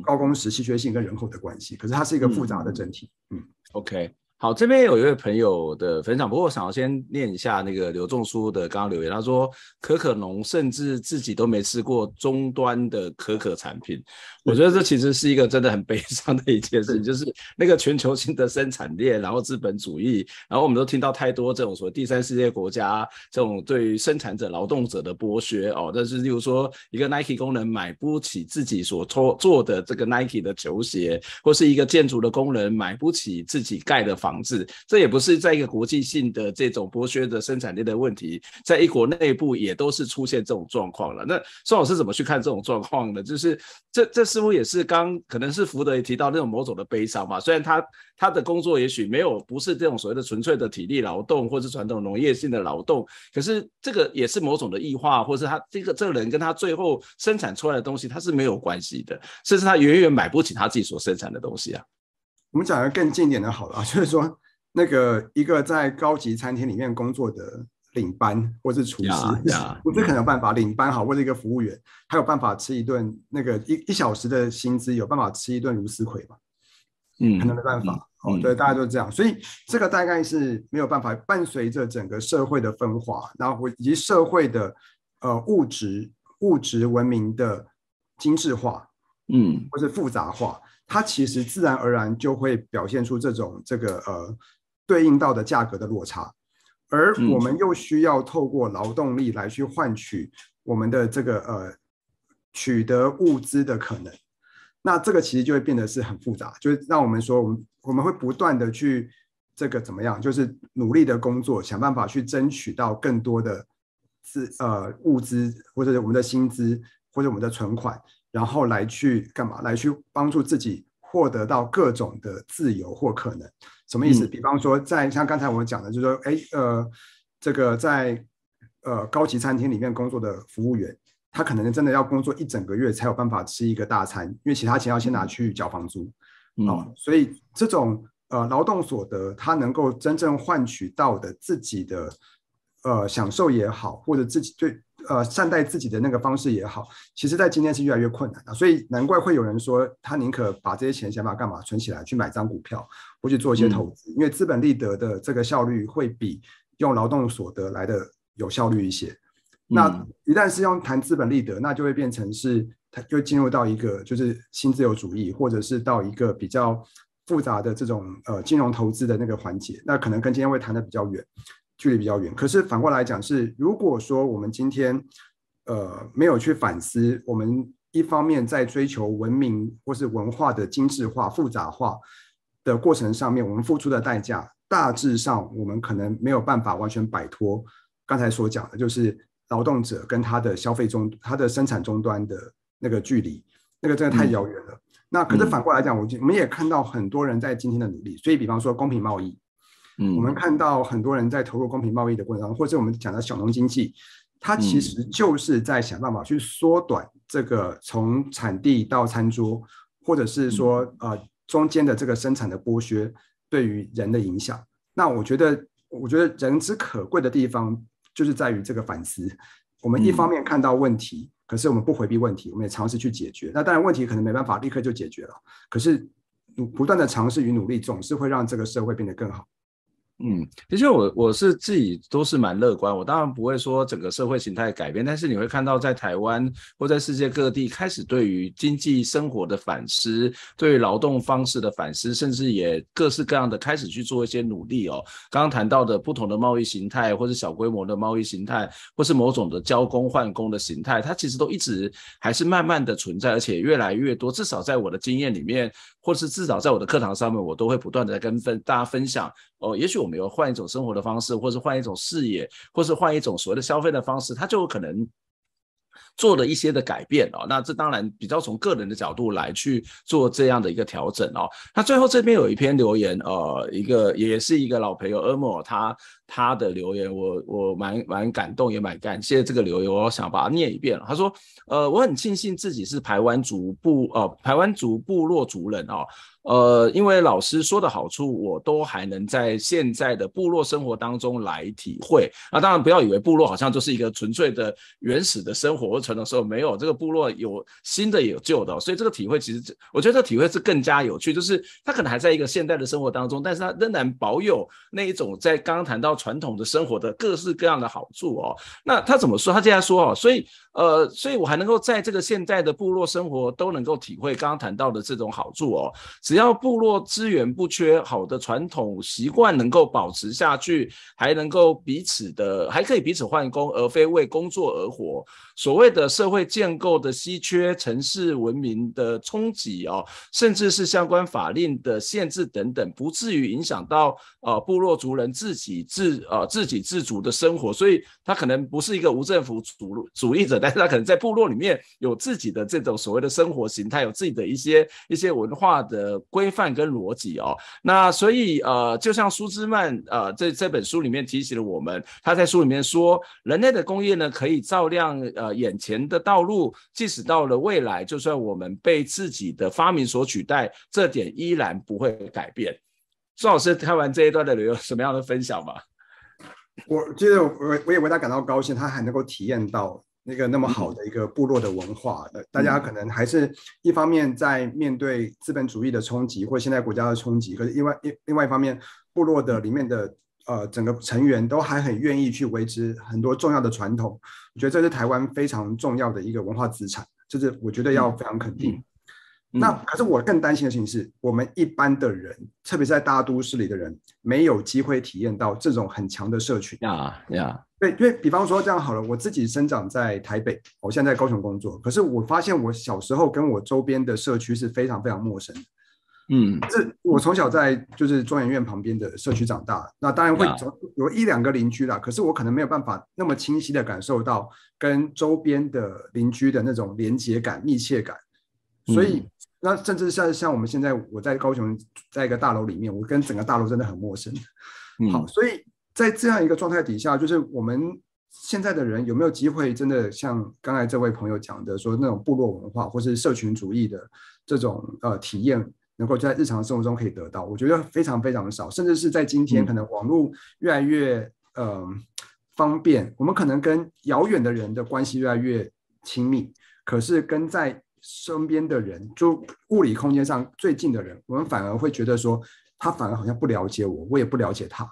高工时稀缺性跟人口的关系，可是它是一个复杂的整体。嗯，OK。好，这边有一位朋友的分享，不过我想要先念一下那个刘仲书的刚刚留言。他说，可可农甚至自己都没吃过终端的可可产品。我觉得这其实是一个真的很悲 伤的一件事，就是那个全球性的生产链，然后资本主义，然后我们都听到太多这种所谓第三世界国家这种对于生产者、劳动者的剥削哦。但是例如说，一个 Nike 工人买不起自己所做做的这个 Nike 的球鞋，或是一个建筑的工人买不起自己盖的房。同志，这也不是在一个国际性的这种剥削的生产力的问题，在一国内部也都是出现这种状况了。那宋老师怎么去看这种状况呢？就是这这似乎也是刚可能是福德也提到那种某种的悲伤吧。虽然他他的工作也许没有不是这种所谓的纯粹的体力劳动，或是传统农业性的劳动，可是这个也是某种的异化，或是他这个这个人跟他最后生产出来的东西他是没有关系的，甚至他远远买不起他自己所生产的东西啊。我们讲个更近一点的，好了，就是说，那个一个在高级餐厅里面工作的领班，或是厨师，不是 可能有办法。领班好，或者一个服务员，他有办法吃一顿那个一一小时的薪资，有办法吃一顿如斯魁吧？嗯，可能没办法。哦，对，大家都这样，所以这个大概是没有办法伴随着整个社会的分化，然后以及社会的呃物质物质文明的精致化，嗯，或是复杂化。它其实自然而然就会表现出这种这个呃对应到的价格的落差，而我们又需要透过劳动力来去换取我们的这个呃取得物资的可能，那这个其实就会变得是很复杂，就是让我们说我们我们会不断的去这个怎么样，就是努力的工作，想办法去争取到更多的资呃物资或者我们的薪资或者我们的存款。然后来去干嘛？来去帮助自己获得到各种的自由或可能，什么意思？比方说，在像刚才我讲的，就是说，哎，呃，这个在呃高级餐厅里面工作的服务员，他可能真的要工作一整个月才有办法吃一个大餐，因为其他钱要先拿去交房租。啊，所以这种呃劳动所得，他能够真正换取到的自己的呃享受也好，或者自己对。呃，善待自己的那个方式也好，其实，在今天是越来越困难啊，所以难怪会有人说，他宁可把这些钱想法干嘛存起来，去买张股票，或去做一些投资，因为资本利得的这个效率会比用劳动所得来的有效率一些。那一旦是用谈资本利得，那就会变成是，它就进入到一个就是新自由主义，或者是到一个比较复杂的这种呃金融投资的那个环节，那可能跟今天会谈的比较远。距离比较远，可是反过来讲是，如果说我们今天，呃，没有去反思，我们一方面在追求文明或是文化的精致化、复杂化的过程上面，我们付出的代价，大致上我们可能没有办法完全摆脱刚才所讲的，就是劳动者跟他的消费中、他的生产终端的那个距离，那个真的太遥远了。那可是反过来讲，我我们也看到很多人在今天的努力，所以比方说公平贸易。我们看到很多人在投入公平贸易的过程当中，或者我们讲的小农经济，它其实就是在想办法去缩短这个从产地到餐桌，或者是说呃中间的这个生产的剥削对于人的影响。那我觉得，我觉得人之可贵的地方就是在于这个反思。我们一方面看到问题，可是我们不回避问题，我们也尝试去解决。那当然问题可能没办法立刻就解决了，可是不断的尝试与努力，总是会让这个社会变得更好。嗯，其确我我是自己都是蛮乐观，我当然不会说整个社会形态改变，但是你会看到在台湾或在世界各地开始对于经济生活的反思，对劳动方式的反思，甚至也各式各样的开始去做一些努力哦。刚刚谈到的不同的贸易形态，或是小规模的贸易形态，或是某种的交工换工的形态，它其实都一直还是慢慢的存在，而且越来越多。至少在我的经验里面，或是至少在我的课堂上面，我都会不断的跟分大家分享。哦，也许我们要换一种生活的方式，或是换一种视野，或是换一种所谓的消费的方式，它就有可能。做了一些的改变哦，那这当然比较从个人的角度来去做这样的一个调整哦。那最后这边有一篇留言，呃，一个也是一个老朋友阿莫他他的留言，我我蛮蛮感动也蛮感谢这个留言，我想把它念一遍他说，呃，我很庆幸自己是台湾族部呃台湾族部落族人哦，呃，因为老师说的好处我都还能在现在的部落生活当中来体会。那当然不要以为部落好像就是一个纯粹的原始的生活。存的时候没有这个部落有新的有旧的，所以这个体会其实我觉得这体会是更加有趣，就是他可能还在一个现代的生活当中，但是他仍然保有那一种在刚刚谈到传统的生活的各式各样的好处哦。那他怎么说？他这样说哦，所以。呃，所以我还能够在这个现代的部落生活都能够体会刚刚谈到的这种好处哦。只要部落资源不缺，好的传统习惯能够保持下去，还能够彼此的还可以彼此换工，而非为工作而活。所谓的社会建构的稀缺、城市文明的冲击哦，甚至是相关法令的限制等等，不至于影响到呃部落族人自己自呃自给自足的生活。所以他可能不是一个无政府主主义者的。但是他可能在部落里面有自己的这种所谓的生活形态，有自己的一些一些文化的规范跟逻辑哦。那所以呃，就像苏兹曼呃这这本书里面提醒了我们，他在书里面说，人类的工业呢可以照亮呃眼前的道路，即使到了未来，就算我们被自己的发明所取代，这点依然不会改变。宋老师看完这一段的，有什么样的分享吗？我觉得我我也为他感到高兴，他还能够体验到。那个那么好的一个部落的文化，呃，大家可能还是一方面在面对资本主义的冲击或现在国家的冲击，可是另外一另外一方面，部落的里面的呃整个成员都还很愿意去维持很多重要的传统。我觉得这是台湾非常重要的一个文化资产，这是我觉得要非常肯定。那可是我更担心的事情是，我们一般的人，特别是大都市里的人，没有机会体验到这种很强的社群。呀呀。因为比方说这样好了，我自己生长在台北，我现在在高雄工作。可是我发现我小时候跟我周边的社区是非常非常陌生的。嗯，这我从小在就是中研院旁边的社区长大，那当然会从有一两个邻居啦。可是我可能没有办法那么清晰的感受到跟周边的邻居的那种连接感、密切感。所以，那甚至像像我们现在我在高雄在一个大楼里面，我跟整个大楼真的很陌生。好，所以。在这样一个状态底下，就是我们现在的人有没有机会，真的像刚才这位朋友讲的，说那种部落文化或是社群主义的这种呃体验，能够在日常生活中可以得到？我觉得非常非常的少。甚至是在今天，可能网络越来越呃方便，我们可能跟遥远的人的关系越来越亲密，可是跟在身边的人，就物理空间上最近的人，我们反而会觉得说，他反而好像不了解我，我也不了解他。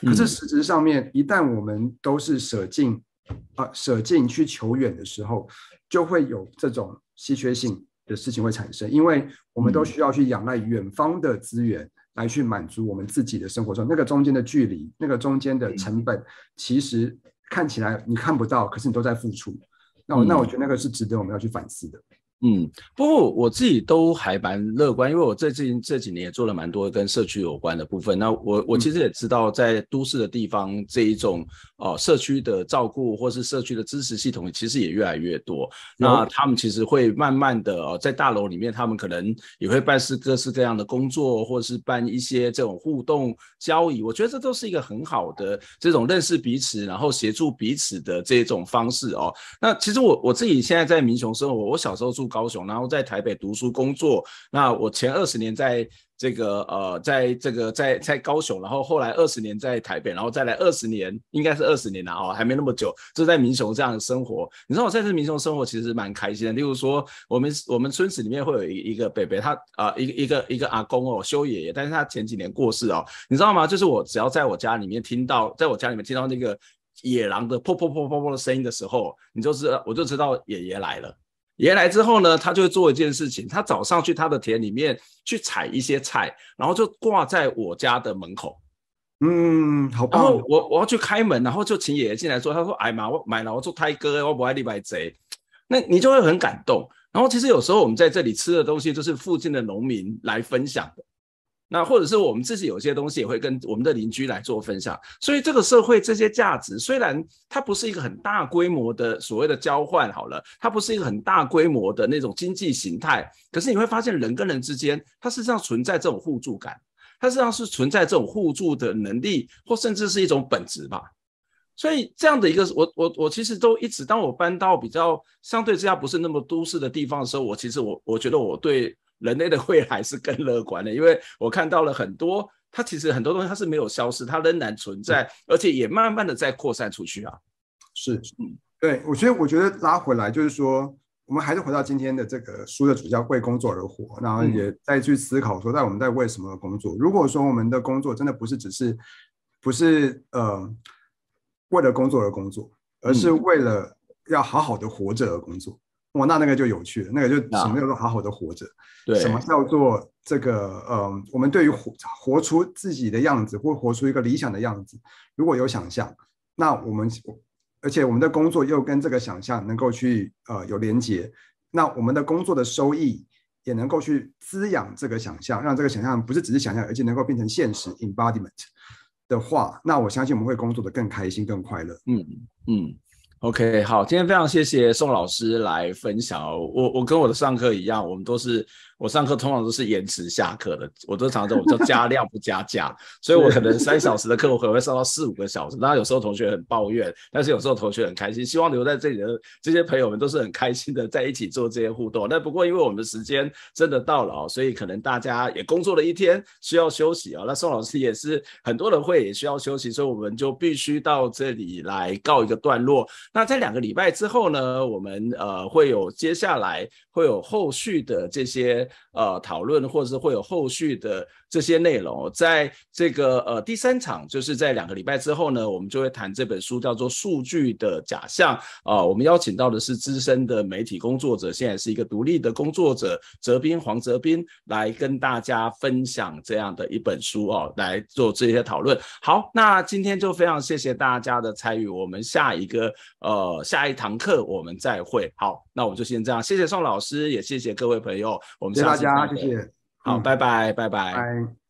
可是实质上面，一旦我们都是舍近，啊，舍近去求远的时候，就会有这种稀缺性的事情会产生。因为我们都需要去仰赖远方的资源来去满足我们自己的生活中那个中间的距离，那个中间的成本，其实看起来你看不到，可是你都在付出。那我那我觉得那个是值得我们要去反思的。嗯，不过我自己都还蛮乐观，因为我最近这几年也做了蛮多跟社区有关的部分。那我我其实也知道，在都市的地方这一种哦，社区的照顾或是社区的支持系统其实也越来越多。那他们其实会慢慢的哦，在大楼里面，他们可能也会办事各式各样的工作，或是办一些这种互动交易。我觉得这都是一个很好的这种认识彼此，然后协助彼此的这种方式哦。那其实我我自己现在在民雄生活，我小时候住。高雄，然后在台北读书工作。那我前二十年在这个呃，在这个在在高雄，然后后来二十年在台北，然后再来二十年，应该是二十年了哦，还没那么久。就在民雄这样的生活。你知道我在这民雄生活其实蛮开心的。例如说，我们我们村子里面会有一一个伯伯，他啊一个一个一个阿公哦，修爷爷，但是他前几年过世哦，你知道吗？就是我只要在我家里面听到，在我家里面听到那个野狼的破破破破破的声音的时候，你就知我就知道爷爷来了。爷爷之后呢，他就会做一件事情，他早上去他的田里面去采一些菜，然后就挂在我家的门口。嗯，好。然后我我要去开门，然后就请爷爷进来，说：“他说，哎妈，我买了，我做胎哥，我不爱立买贼。”那你就会很感动。然后其实有时候我们在这里吃的东西，就是附近的农民来分享的。那或者是我们自己有些东西也会跟我们的邻居来做分享，所以这个社会这些价值虽然它不是一个很大规模的所谓的交换好了，它不是一个很大规模的那种经济形态，可是你会发现人跟人之间它实际上存在这种互助感，它实际上是存在这种互助的能力，或甚至是一种本质吧。所以这样的一个我我我其实都一直，当我搬到比较相对之下不是那么都市的地方的时候，我其实我我觉得我对。人类的未来是更乐观的，因为我看到了很多，它其实很多东西它是没有消失，它仍然存在，而且也慢慢的在扩散出去啊。是，对我觉得，我觉得拉回来就是说，我们还是回到今天的这个书的主角，为工作而活，然后也再去思考说，在我们在为什么工作？如果说我们的工作真的不是只是不是呃为了工作而工作，而是为了要好好的活着而工作。我那那个就有趣了，那个就什么叫做好好的活着？对，什么叫做这个？呃，我们对于活活出自己的样子，或活出一个理想的样子，如果有想象，那我们，而且我们的工作又跟这个想象能够去呃有连接，那我们的工作的收益也能够去滋养这个想象，让这个想象不是只是想象，而且能够变成现实，embodiment 的话，那我相信我们会工作的更开心、更快乐。嗯嗯。OK，好，今天非常谢谢宋老师来分享。我我跟我的上课一样，我们都是。我上课通常都是延迟下课的，我都常常我叫 加量不加价，所以我可能三小时的课，我可能会上到四五个小时。那有时候同学很抱怨，但是有时候同学很开心。希望留在这里的这些朋友们都是很开心的，在一起做这些互动。那不过，因为我们的时间真的到了，所以可能大家也工作了一天，需要休息啊。那宋老师也是很多人会也需要休息，所以我们就必须到这里来告一个段落。那在两个礼拜之后呢，我们呃会有接下来会有后续的这些。呃，讨论，或者是会有后续的。这些内容，在这个呃第三场，就是在两个礼拜之后呢，我们就会谈这本书，叫做《数据的假象》啊。我们邀请到的是资深的媒体工作者，现在是一个独立的工作者，泽斌黄泽斌来跟大家分享这样的一本书哦，来做这些讨论。好，那今天就非常谢谢大家的参与，我们下一个呃下一堂课我们再会。好，那我们就先这样，谢谢宋老师，也谢谢各位朋友，我们谢谢大家，谢谢。好，拜拜，拜拜。